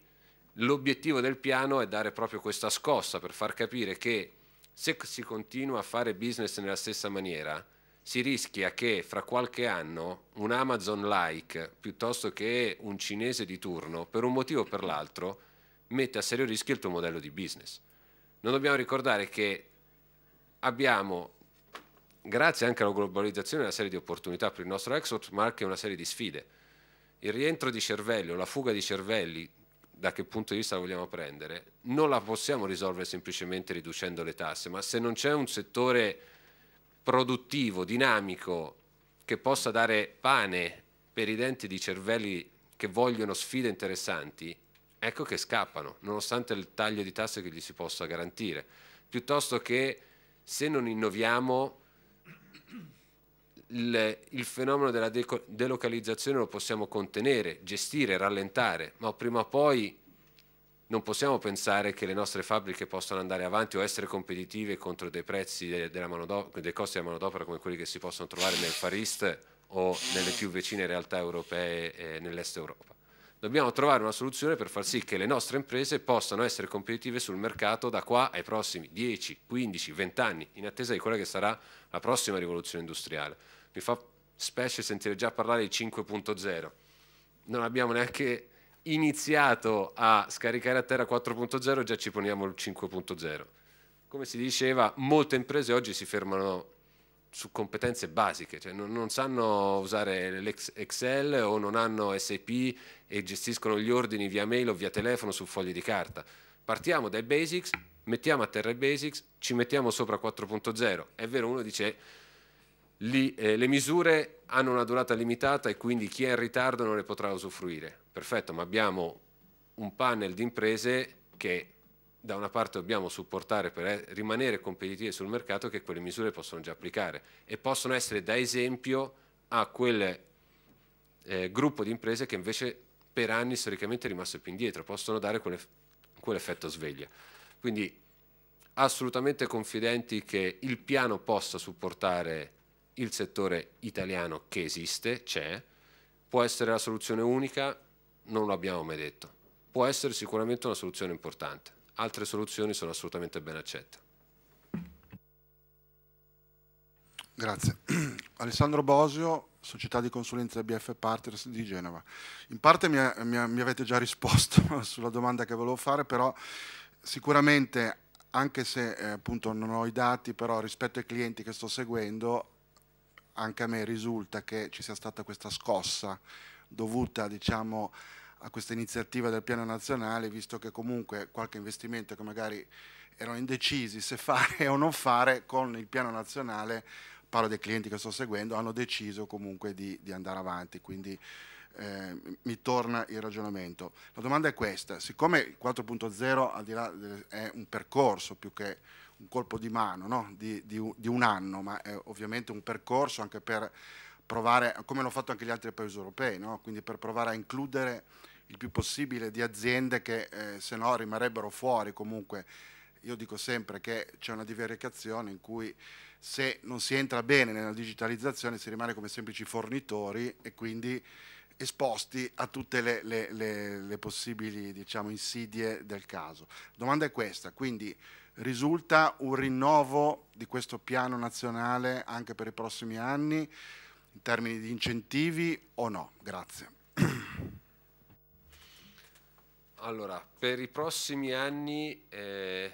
L'obiettivo del piano è dare proprio questa scossa per far capire che se si continua a fare business nella stessa maniera, si rischia che fra qualche anno un Amazon-like piuttosto che un cinese di turno, per un motivo o per l'altro, mette a serio rischio il tuo modello di business. Non dobbiamo ricordare che abbiamo grazie anche alla globalizzazione, una serie di opportunità per il nostro export, ma anche una serie di sfide. Il rientro di cervelli o la fuga di cervelli, da che punto di vista la vogliamo prendere, non la possiamo risolvere semplicemente riducendo le tasse, ma se non c'è un settore produttivo, dinamico, che possa dare pane per i denti di cervelli che vogliono sfide interessanti, ecco che scappano, nonostante il taglio di tasse che gli si possa garantire, piuttosto che se non innoviamo il, il fenomeno della de delocalizzazione lo possiamo contenere, gestire, rallentare, ma prima o poi non possiamo pensare che le nostre fabbriche possano andare avanti o essere competitive contro dei prezzi de dei costi della manodopera come quelli che si possono trovare nel Far East o nelle più vicine realtà europee eh, nell'est Europa. Dobbiamo trovare una soluzione per far sì che le nostre imprese possano essere competitive sul mercato da qua ai prossimi 10, 15, 20 anni, in attesa di quella che sarà la prossima rivoluzione industriale mi fa specie sentire già parlare di 5.0. Non abbiamo neanche iniziato a scaricare a terra 4.0, già ci poniamo il 5.0. Come si diceva, molte imprese oggi si fermano su competenze basiche, cioè non, non sanno usare l'Excel o non hanno SAP e gestiscono gli ordini via mail o via telefono su fogli di carta. Partiamo dai basics, mettiamo a terra i basics, ci mettiamo sopra 4.0. È vero, uno dice Lì, eh, le misure hanno una durata limitata e quindi chi è in ritardo non ne potrà usufruire. Perfetto, ma abbiamo un panel di imprese che da una parte dobbiamo supportare per eh, rimanere competitive sul mercato che quelle misure possono già applicare e possono essere da esempio a quel eh, gruppo di imprese che invece per anni storicamente è rimasto più indietro, possono dare quell'effetto sveglia. Quindi assolutamente confidenti che il piano possa supportare il settore italiano che esiste, c'è, può essere la soluzione unica, non lo abbiamo mai detto, può essere sicuramente una soluzione importante, altre soluzioni sono assolutamente ben accette. Grazie. Alessandro Bosio, società di consulenza BF Partners di Genova. In parte mi, mi, mi avete già risposto sulla domanda che volevo fare, però sicuramente anche se eh, appunto non ho i dati, però rispetto ai clienti che sto seguendo anche a me risulta che ci sia stata questa scossa dovuta diciamo, a questa iniziativa del piano nazionale, visto che comunque qualche investimento che magari erano indecisi se fare o non fare, con il piano nazionale, parlo dei clienti che sto seguendo, hanno deciso comunque di, di andare avanti. Quindi eh, mi torna il ragionamento. La domanda è questa, siccome il 4.0 al di là è un percorso più che un colpo di mano no? di, di, di, un anno, ma è ovviamente un percorso anche per provare, come l'hanno fatto anche gli altri paesi europei, no? quindi per provare a includere il più possibile di aziende che eh, se no rimarrebbero fuori comunque. Io dico sempre che c'è una divaricazione in cui se non si entra bene nella digitalizzazione si rimane come semplici fornitori e quindi esposti a tutte le, le, le, le possibili diciamo, insidie del caso. La domanda è questa, quindi risulta un rinnovo di questo piano nazionale anche per i prossimi anni in termini di incentivi o no? Grazie. Allora, per i prossimi anni eh,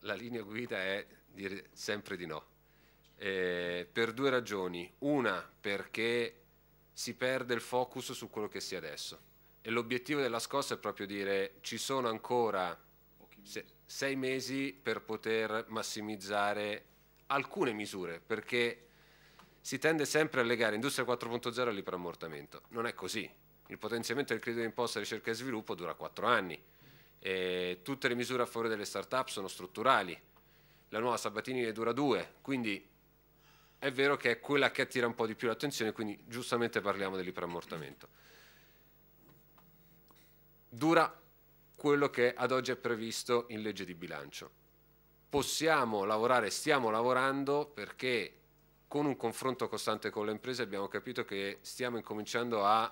la linea guida è dire sempre di no. Eh, per due ragioni. Una, perché si perde il focus su quello che si è adesso. E l'obiettivo della scossa è proprio dire ci sono ancora sei mesi per poter massimizzare alcune misure, perché si tende sempre a legare Industria 4.0 all'iperammortamento. Non è così. Il potenziamento del credito d'imposta, ricerca e sviluppo dura quattro anni. E tutte le misure a favore delle start-up sono strutturali. La nuova Sabatini ne dura due, quindi è vero che è quella che attira un po' di più l'attenzione, quindi giustamente parliamo dell'iperammortamento. Dura quello che ad oggi è previsto in legge di bilancio. Possiamo lavorare, stiamo lavorando perché con un confronto costante con le imprese abbiamo capito che stiamo incominciando a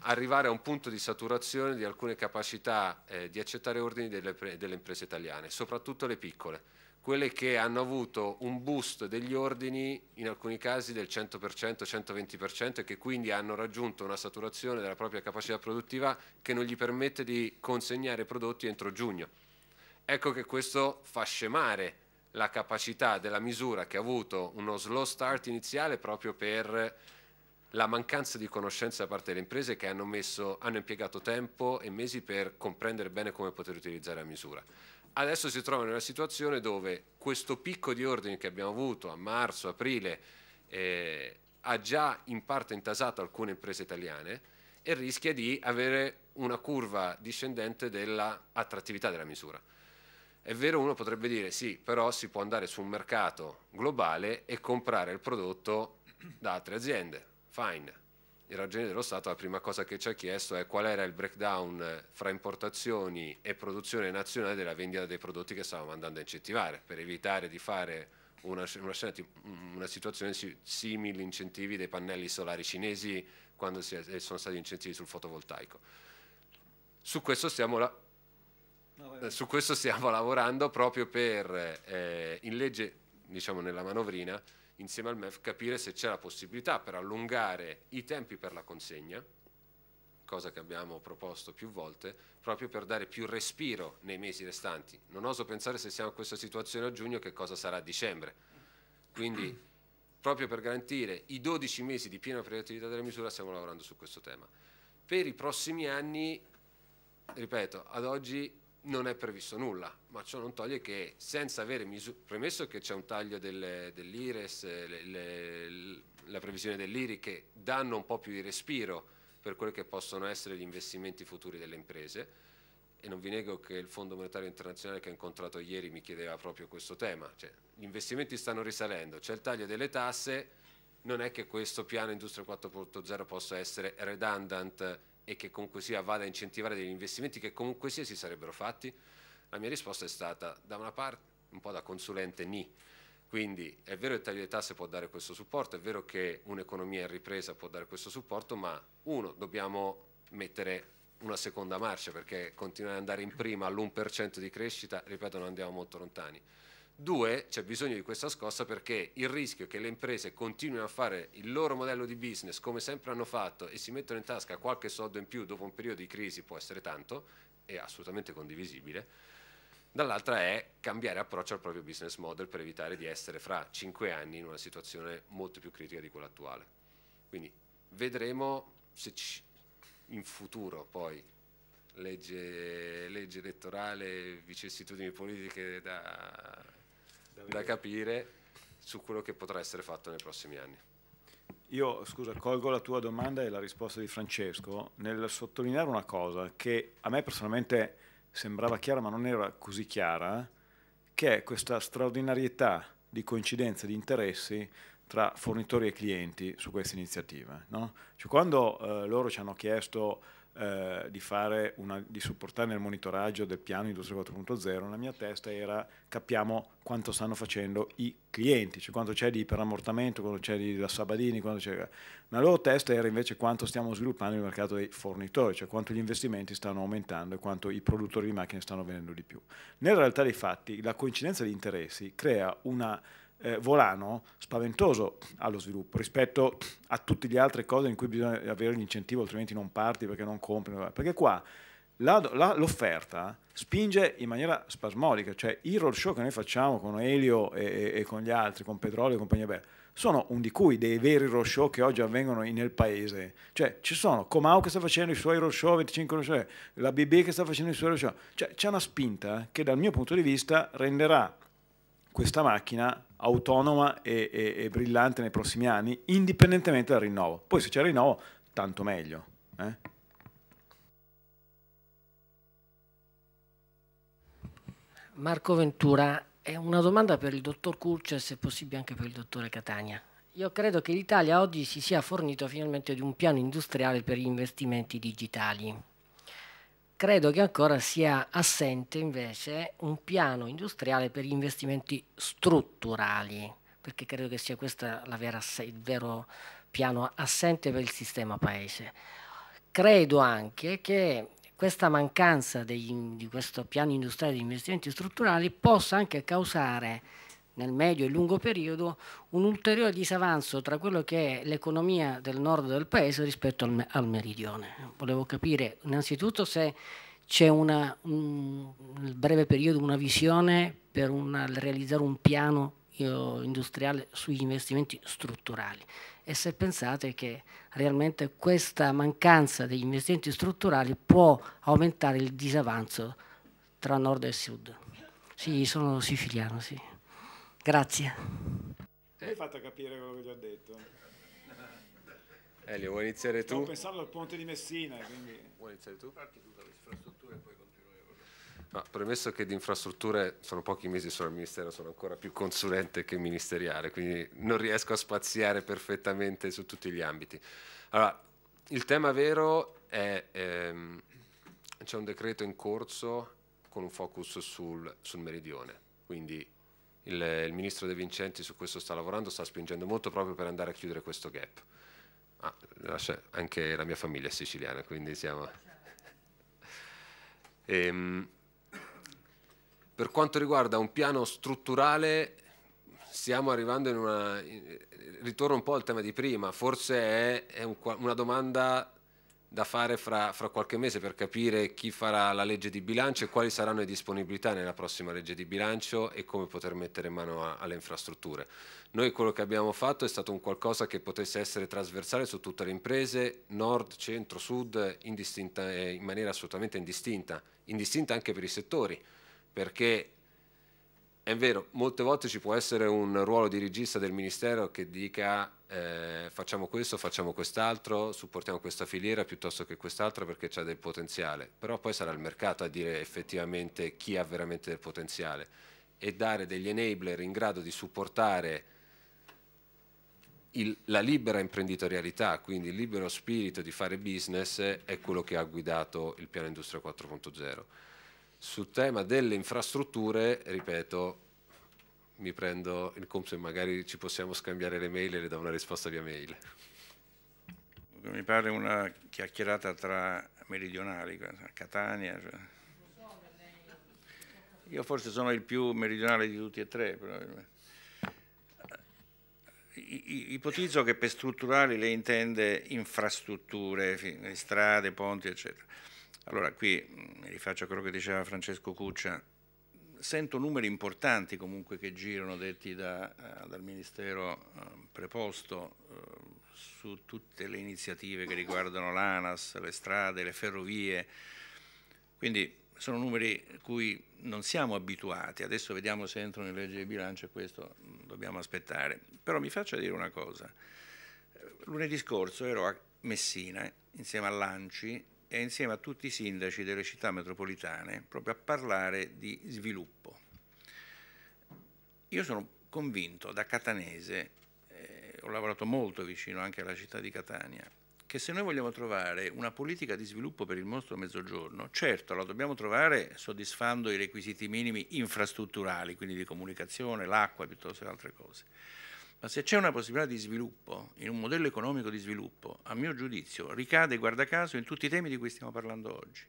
arrivare a un punto di saturazione di alcune capacità eh, di accettare ordini delle, delle imprese italiane, soprattutto le piccole quelle che hanno avuto un boost degli ordini in alcuni casi del 100%, 120% e che quindi hanno raggiunto una saturazione della propria capacità produttiva che non gli permette di consegnare prodotti entro giugno. Ecco che questo fa scemare la capacità della misura che ha avuto uno slow start iniziale proprio per la mancanza di conoscenza da parte delle imprese che hanno, messo, hanno impiegato tempo e mesi per comprendere bene come poter utilizzare la misura adesso si trova in una situazione dove questo picco di ordini che abbiamo avuto a marzo, aprile, eh, ha già in parte intasato alcune imprese italiane e rischia di avere una curva discendente dell'attrattività della misura. È vero, uno potrebbe dire sì, però si può andare su un mercato globale e comprare il prodotto da altre aziende, fine il ragione dello Stato la prima cosa che ci ha chiesto è qual era il breakdown eh, fra importazioni e produzione nazionale della vendita dei prodotti che stavamo andando a incentivare per evitare di fare una, una, mm, mm, una situazione simile incentivi dei pannelli solari cinesi quando è, eh, sono stati incentivi sul fotovoltaico. Su questo stiamo, la, eh, su questo stiamo lavorando proprio per eh, in legge, diciamo nella manovrina, insieme al MEF capire se c'è la possibilità per allungare i tempi per la consegna, cosa che abbiamo proposto più volte, proprio per dare più respiro nei mesi restanti. Non oso pensare se siamo in questa situazione a giugno che cosa sarà a dicembre. Quindi proprio per garantire i 12 mesi di piena operatività della misura stiamo lavorando su questo tema. Per i prossimi anni, ripeto, ad oggi non è previsto nulla, ma ciò non toglie che senza avere misure, premesso che c'è un taglio del, dell'IRES, eh, la previsione dell'IRI che danno un po' più di respiro per quelli che possono essere gli investimenti futuri delle imprese e non vi nego che il Fondo Monetario Internazionale che ho incontrato ieri mi chiedeva proprio questo tema, cioè, gli investimenti stanno risalendo, c'è il taglio delle tasse, non è che questo piano Industria 4.0 possa essere redundant e che comunque sia vada a incentivare degli investimenti che comunque sia si sarebbero fatti? La mia risposta è stata da una parte un po' da consulente ni, quindi è vero che il taglio di tasse può dare questo supporto, è vero che un'economia in ripresa può dare questo supporto, ma uno, dobbiamo mettere una seconda marcia perché continuare ad andare in prima all'1% di crescita, ripeto, non andiamo molto lontani. Due, c'è bisogno di questa scossa perché il rischio che le imprese continuino a fare il loro modello di business come sempre hanno fatto e si mettono in tasca qualche soldo in più dopo un periodo di crisi può essere tanto, è assolutamente condivisibile dall'altra è cambiare approccio al proprio business model per evitare di essere fra cinque anni in una situazione molto più critica di quella attuale. Quindi vedremo se ci, in futuro poi legge, legge elettorale, vicissitudini politiche da, da, da capire su quello che potrà essere fatto nei prossimi anni. Io, scusa, colgo la tua domanda e la risposta di Francesco nel sottolineare una cosa che a me personalmente sembrava chiara ma non era così chiara, che è questa straordinarietà di coincidenza di interessi tra fornitori e clienti su questa iniziativa. No? Cioè, quando eh, loro ci hanno chiesto eh, di, una, di, supportare nel monitoraggio del piano Industria 4.0, nella mia testa era capiamo quanto stanno facendo i clienti, cioè quanto c'è di iperammortamento, quanto c'è di la Sabadini, quanto c'è... La loro testa era invece quanto stiamo sviluppando il mercato dei fornitori, cioè quanto gli investimenti stanno aumentando e quanto i produttori di macchine stanno vendendo di più. Nella realtà dei fatti la coincidenza di interessi crea una eh, volano spaventoso allo sviluppo rispetto a tutte le altre cose in cui bisogna avere l'incentivo, altrimenti non parti perché non compri. Perché qua l'offerta spinge in maniera spasmodica, cioè i show che noi facciamo con Elio e, e, e con gli altri, con Petrolio e compagnia bella, sono un di cui dei veri show che oggi avvengono nel paese. Cioè ci sono Comau che sta facendo i suoi roadshow, 25 roadshow, la BB che sta facendo i suoi show. Cioè c'è una spinta che dal mio punto di vista renderà questa macchina autonoma e, e, e, brillante nei prossimi anni, indipendentemente dal rinnovo. Poi se c'è il rinnovo, tanto meglio. Eh? Marco Ventura, è una domanda per il dottor Curcio e se possibile anche per il dottore Catania. Io credo che l'Italia oggi si sia fornito finalmente di un piano industriale per gli investimenti digitali credo che ancora sia assente invece un piano industriale per gli investimenti strutturali, perché credo che sia questo il vero piano assente per il sistema paese. Credo anche che questa mancanza degli, di questo piano industriale di investimenti strutturali possa anche causare nel medio e lungo periodo un ulteriore disavanzo tra quello che è l'economia del nord del paese rispetto al, al meridione. Volevo capire innanzitutto se c'è un, nel breve periodo una visione per una, realizzare un piano industriale sugli investimenti strutturali e se pensate che realmente questa mancanza degli investimenti strutturali può aumentare il disavanzo tra nord e sud. Sì, sono siciliano, sì. Grazie. Mi Hai fatto capire quello che gli ho detto. Elio, vuoi iniziare tu? Stavo pensando al ponte di Messina, quindi... Vuoi iniziare tu? Parti tu dalle infrastrutture e poi ma premesso che di infrastrutture sono pochi mesi sono al Ministero, sono ancora più consulente che ministeriale, quindi non riesco a spaziare perfettamente su tutti gli ambiti. Allora, il tema vero è ehm, c'è un decreto in corso con un focus sul, sul meridione, quindi il, il, ministro De Vincenti su questo sta lavorando, sta spingendo molto proprio per andare a chiudere questo gap. Ah, anche la mia famiglia è siciliana, quindi siamo... ehm, per quanto riguarda un piano strutturale, stiamo arrivando in una... ritorno un po' al tema di prima, forse è, è un, una domanda da fare fra, fra, qualche mese per capire chi farà la legge di bilancio e quali saranno le disponibilità nella prossima legge di bilancio e come poter mettere mano a, alle infrastrutture. Noi quello che abbiamo fatto è stato un qualcosa che potesse essere trasversale su tutte le imprese, nord, centro, sud, eh, in maniera assolutamente indistinta, indistinta anche per i settori, perché è vero, molte volte ci può essere un ruolo dirigista del Ministero che dica eh, facciamo questo, facciamo quest'altro, supportiamo questa filiera piuttosto che quest'altra perché c'è del potenziale, però poi sarà il mercato a dire effettivamente chi ha veramente del potenziale e dare degli enabler in grado di supportare il, la libera imprenditorialità, quindi il libero spirito di fare business è quello che ha guidato il piano Industria 4.0. Sul tema delle infrastrutture, ripeto, mi prendo il compito e magari ci possiamo scambiare le mail e le do una risposta via mail. Mi pare una chiacchierata tra meridionali, Catania. Cioè. Io forse sono il più meridionale di tutti e tre, probabilmente. Eh, I ipotizzo che per strutturali lei intende infrastrutture, strade, ponti, eccetera. Allora qui mi mm, rifaccio a quello che diceva Francesco Cuccia sento numeri importanti comunque che girano detti da, eh, dal Ministero eh, preposto eh, su tutte le iniziative che riguardano l'ANAS, le strade, le ferrovie, quindi sono numeri cui non siamo abituati, adesso vediamo se entrano in legge di bilancio e questo mm, dobbiamo aspettare, però mi faccio dire una cosa, lunedì scorso ero a Messina insieme a Lanci e insieme a tutti i sindaci delle città metropolitane proprio a parlare di sviluppo. Io sono convinto da catanese, eh, ho lavorato molto vicino anche alla città di Catania, che se noi vogliamo trovare una politica di sviluppo per il nostro mezzogiorno, certo la dobbiamo trovare soddisfando i requisiti minimi infrastrutturali, quindi di comunicazione, l'acqua piuttosto che altre cose, ma se c'è una possibilità di sviluppo, in un modello economico di sviluppo, a mio giudizio, ricade, guarda caso, in tutti i temi di cui stiamo parlando oggi.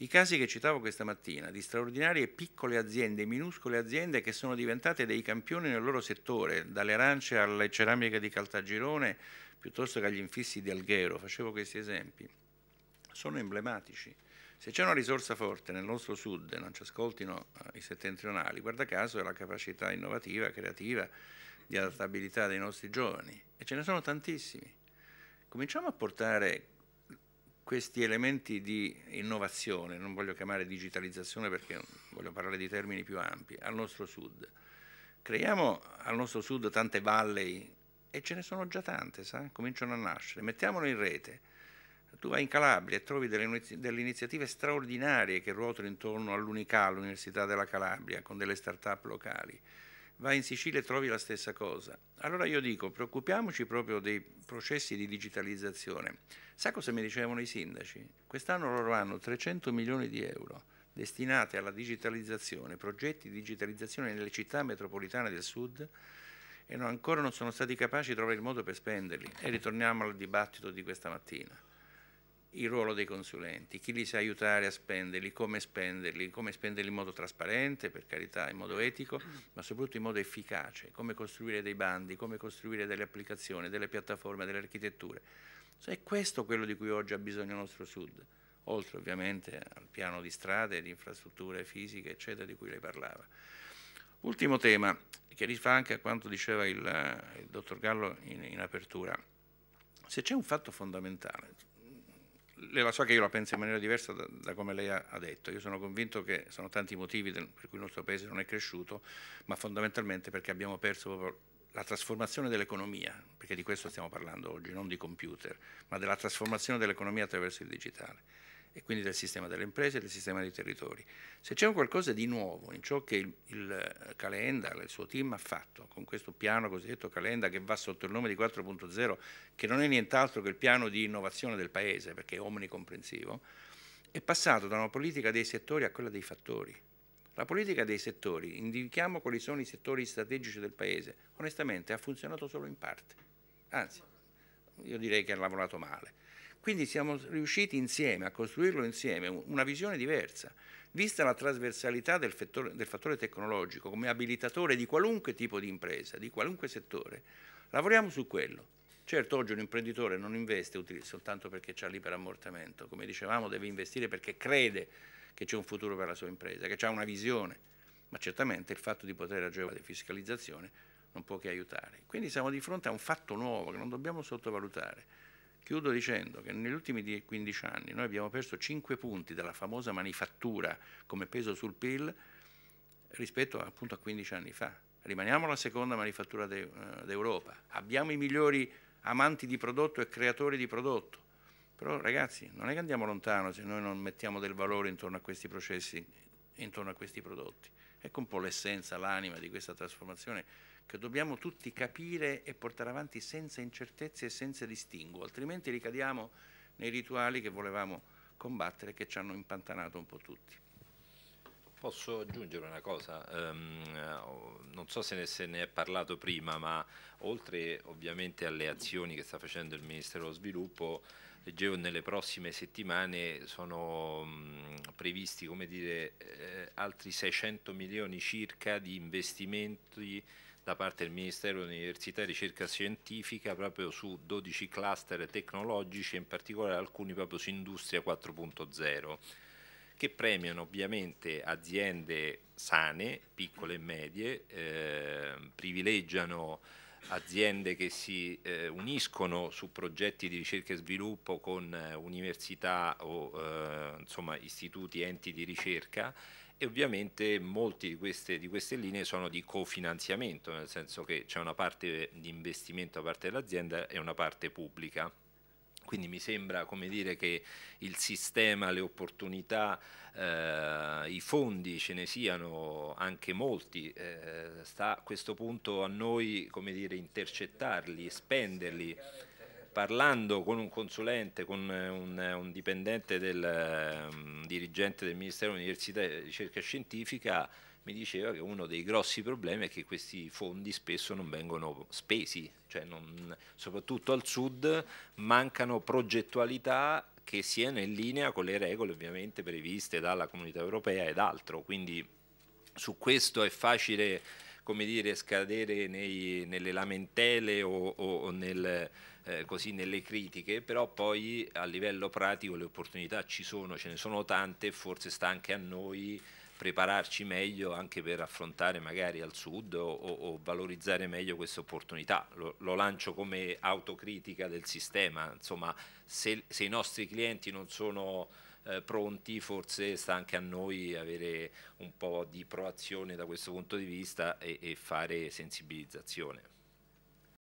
I casi che citavo questa mattina di straordinarie piccole aziende, minuscole aziende che sono diventate dei campioni nel loro settore, dalle arance alle ceramiche di Caltagirone piuttosto che agli infissi di Alghero, facevo questi esempi, sono emblematici. Se c'è una risorsa forte nel nostro sud, non ci ascoltino eh, i settentrionali, guarda caso è la capacità innovativa, creativa di adattabilità dei nostri giovani e ce ne sono tantissimi. Cominciamo a portare questi elementi di innovazione, non voglio chiamare digitalizzazione perché voglio parlare di termini più ampi, al nostro sud. Creiamo al nostro sud tante valley e ce ne sono già tante, sa? cominciano a nascere, mettiamolo in rete. Tu vai in Calabria e trovi delle, delle iniziative straordinarie che ruotano intorno all'Unica, all'Università della Calabria, con delle start-up locali vai in Sicilia e trovi la stessa cosa. Allora io dico, preoccupiamoci proprio dei processi di digitalizzazione. Sa cosa mi dicevano i sindaci? Quest'anno loro hanno 300 milioni di euro destinati alla digitalizzazione, progetti di digitalizzazione nelle città metropolitane del sud e no, ancora non sono stati capaci di trovare il modo per spenderli. E ritorniamo al dibattito di questa mattina il ruolo dei consulenti, chi li sa aiutare a spenderli, come spenderli, come spenderli in modo trasparente, per carità, in modo etico, ma soprattutto in modo efficace, come costruire dei bandi, come costruire delle applicazioni, delle piattaforme, delle architetture. So, è questo quello di cui oggi ha bisogno il nostro Sud, oltre ovviamente al piano di strade, di infrastrutture fisiche, eccetera, di cui lei parlava. Ultimo tema, che rifà anche a quanto diceva il, il dottor Gallo in, in apertura. Se c'è un fatto fondamentale, le lascia che io la penso in maniera diversa da, da come lei ha, ha, detto. Io sono convinto che sono tanti i motivi del, per cui il nostro Paese non è cresciuto, ma fondamentalmente perché abbiamo perso proprio la trasformazione dell'economia, perché di questo stiamo parlando oggi, non di computer, ma della trasformazione dell'economia attraverso il digitale e quindi del sistema delle imprese e del sistema dei territori. Se c'è qualcosa di nuovo in ciò che il, il eh, Calenda, il suo team ha fatto con questo piano cosiddetto Calenda che va sotto il nome di 4.0, che non è nient'altro che il piano di innovazione del Paese perché è omnicomprensivo, è passato da una politica dei settori a quella dei fattori. La politica dei settori, indichiamo quali sono i settori strategici del Paese, onestamente ha funzionato solo in parte, anzi io direi che ha lavorato male quindi siamo riusciti insieme a costruirlo insieme, una visione diversa. Vista la trasversalità del fattore, del fattore tecnologico come abilitatore di qualunque tipo di impresa, di qualunque settore, lavoriamo su quello. Certo oggi un imprenditore non investe soltanto perché ha libero ammortamento, come dicevamo deve investire perché crede che c'è un futuro per la sua impresa, che ha una visione, ma certamente il fatto di poter agevolare la fiscalizzazione non può che aiutare. Quindi siamo di fronte a un fatto nuovo che non dobbiamo sottovalutare. Chiudo dicendo che negli ultimi 15 anni noi abbiamo perso 5 punti della famosa manifattura come peso sul PIL rispetto appunto a 15 anni fa. Rimaniamo la seconda manifattura eh, d'Europa, abbiamo i migliori amanti di prodotto e creatori di prodotto, però ragazzi non è che andiamo lontano se noi non mettiamo del valore intorno a questi processi, intorno a questi prodotti. Ecco un po' l'essenza, l'anima di questa trasformazione che dobbiamo tutti capire e portare avanti senza incertezze e senza distinguo, altrimenti ricadiamo nei rituali che volevamo combattere e che ci hanno impantanato un po' tutti. Posso aggiungere una cosa, um, non so se ne, se ne, è parlato prima, ma oltre ovviamente alle azioni che sta facendo il Ministero dello Sviluppo, leggevo nelle prossime settimane sono mh, previsti dire, eh, altri 600 milioni circa di investimenti da parte del Ministero dell'Università e Ricerca Scientifica proprio su 12 cluster tecnologici e in particolare alcuni proprio su Industria 4.0 che premiano ovviamente aziende sane, piccole e medie, eh, privilegiano aziende che si eh, uniscono su progetti di ricerca e sviluppo con eh, università o eh, insomma, istituti, enti di ricerca e ovviamente molte di queste, di queste linee sono di cofinanziamento, nel senso che c'è una parte di investimento da parte dell'azienda e una parte pubblica. Quindi mi sembra come dire che il sistema, le opportunità, eh, i fondi ce ne siano anche molti, eh, sta a questo punto a noi come dire, intercettarli, spenderli. Parlando con un consulente, con un, un dipendente del un mm, dirigente del Ministero dell'Università e Ricerca Scientifica, mi diceva che uno dei grossi problemi è che questi fondi spesso non vengono spesi, cioè non, soprattutto al sud mancano progettualità che siano in linea con le regole ovviamente previste dalla comunità europea ed altro, quindi su questo è facile come dire, scadere nei, nelle lamentele o, o, o nel, eh, così, nelle critiche, però poi a livello pratico le opportunità ci sono, ce ne sono tante, forse sta anche a noi prepararci meglio anche per affrontare magari al sud o, o valorizzare meglio queste opportunità. Lo, lo, lancio come autocritica del sistema, insomma se, se i nostri clienti non sono eh, pronti forse sta anche a noi avere un po' di proazione da questo punto di vista e, e fare sensibilizzazione.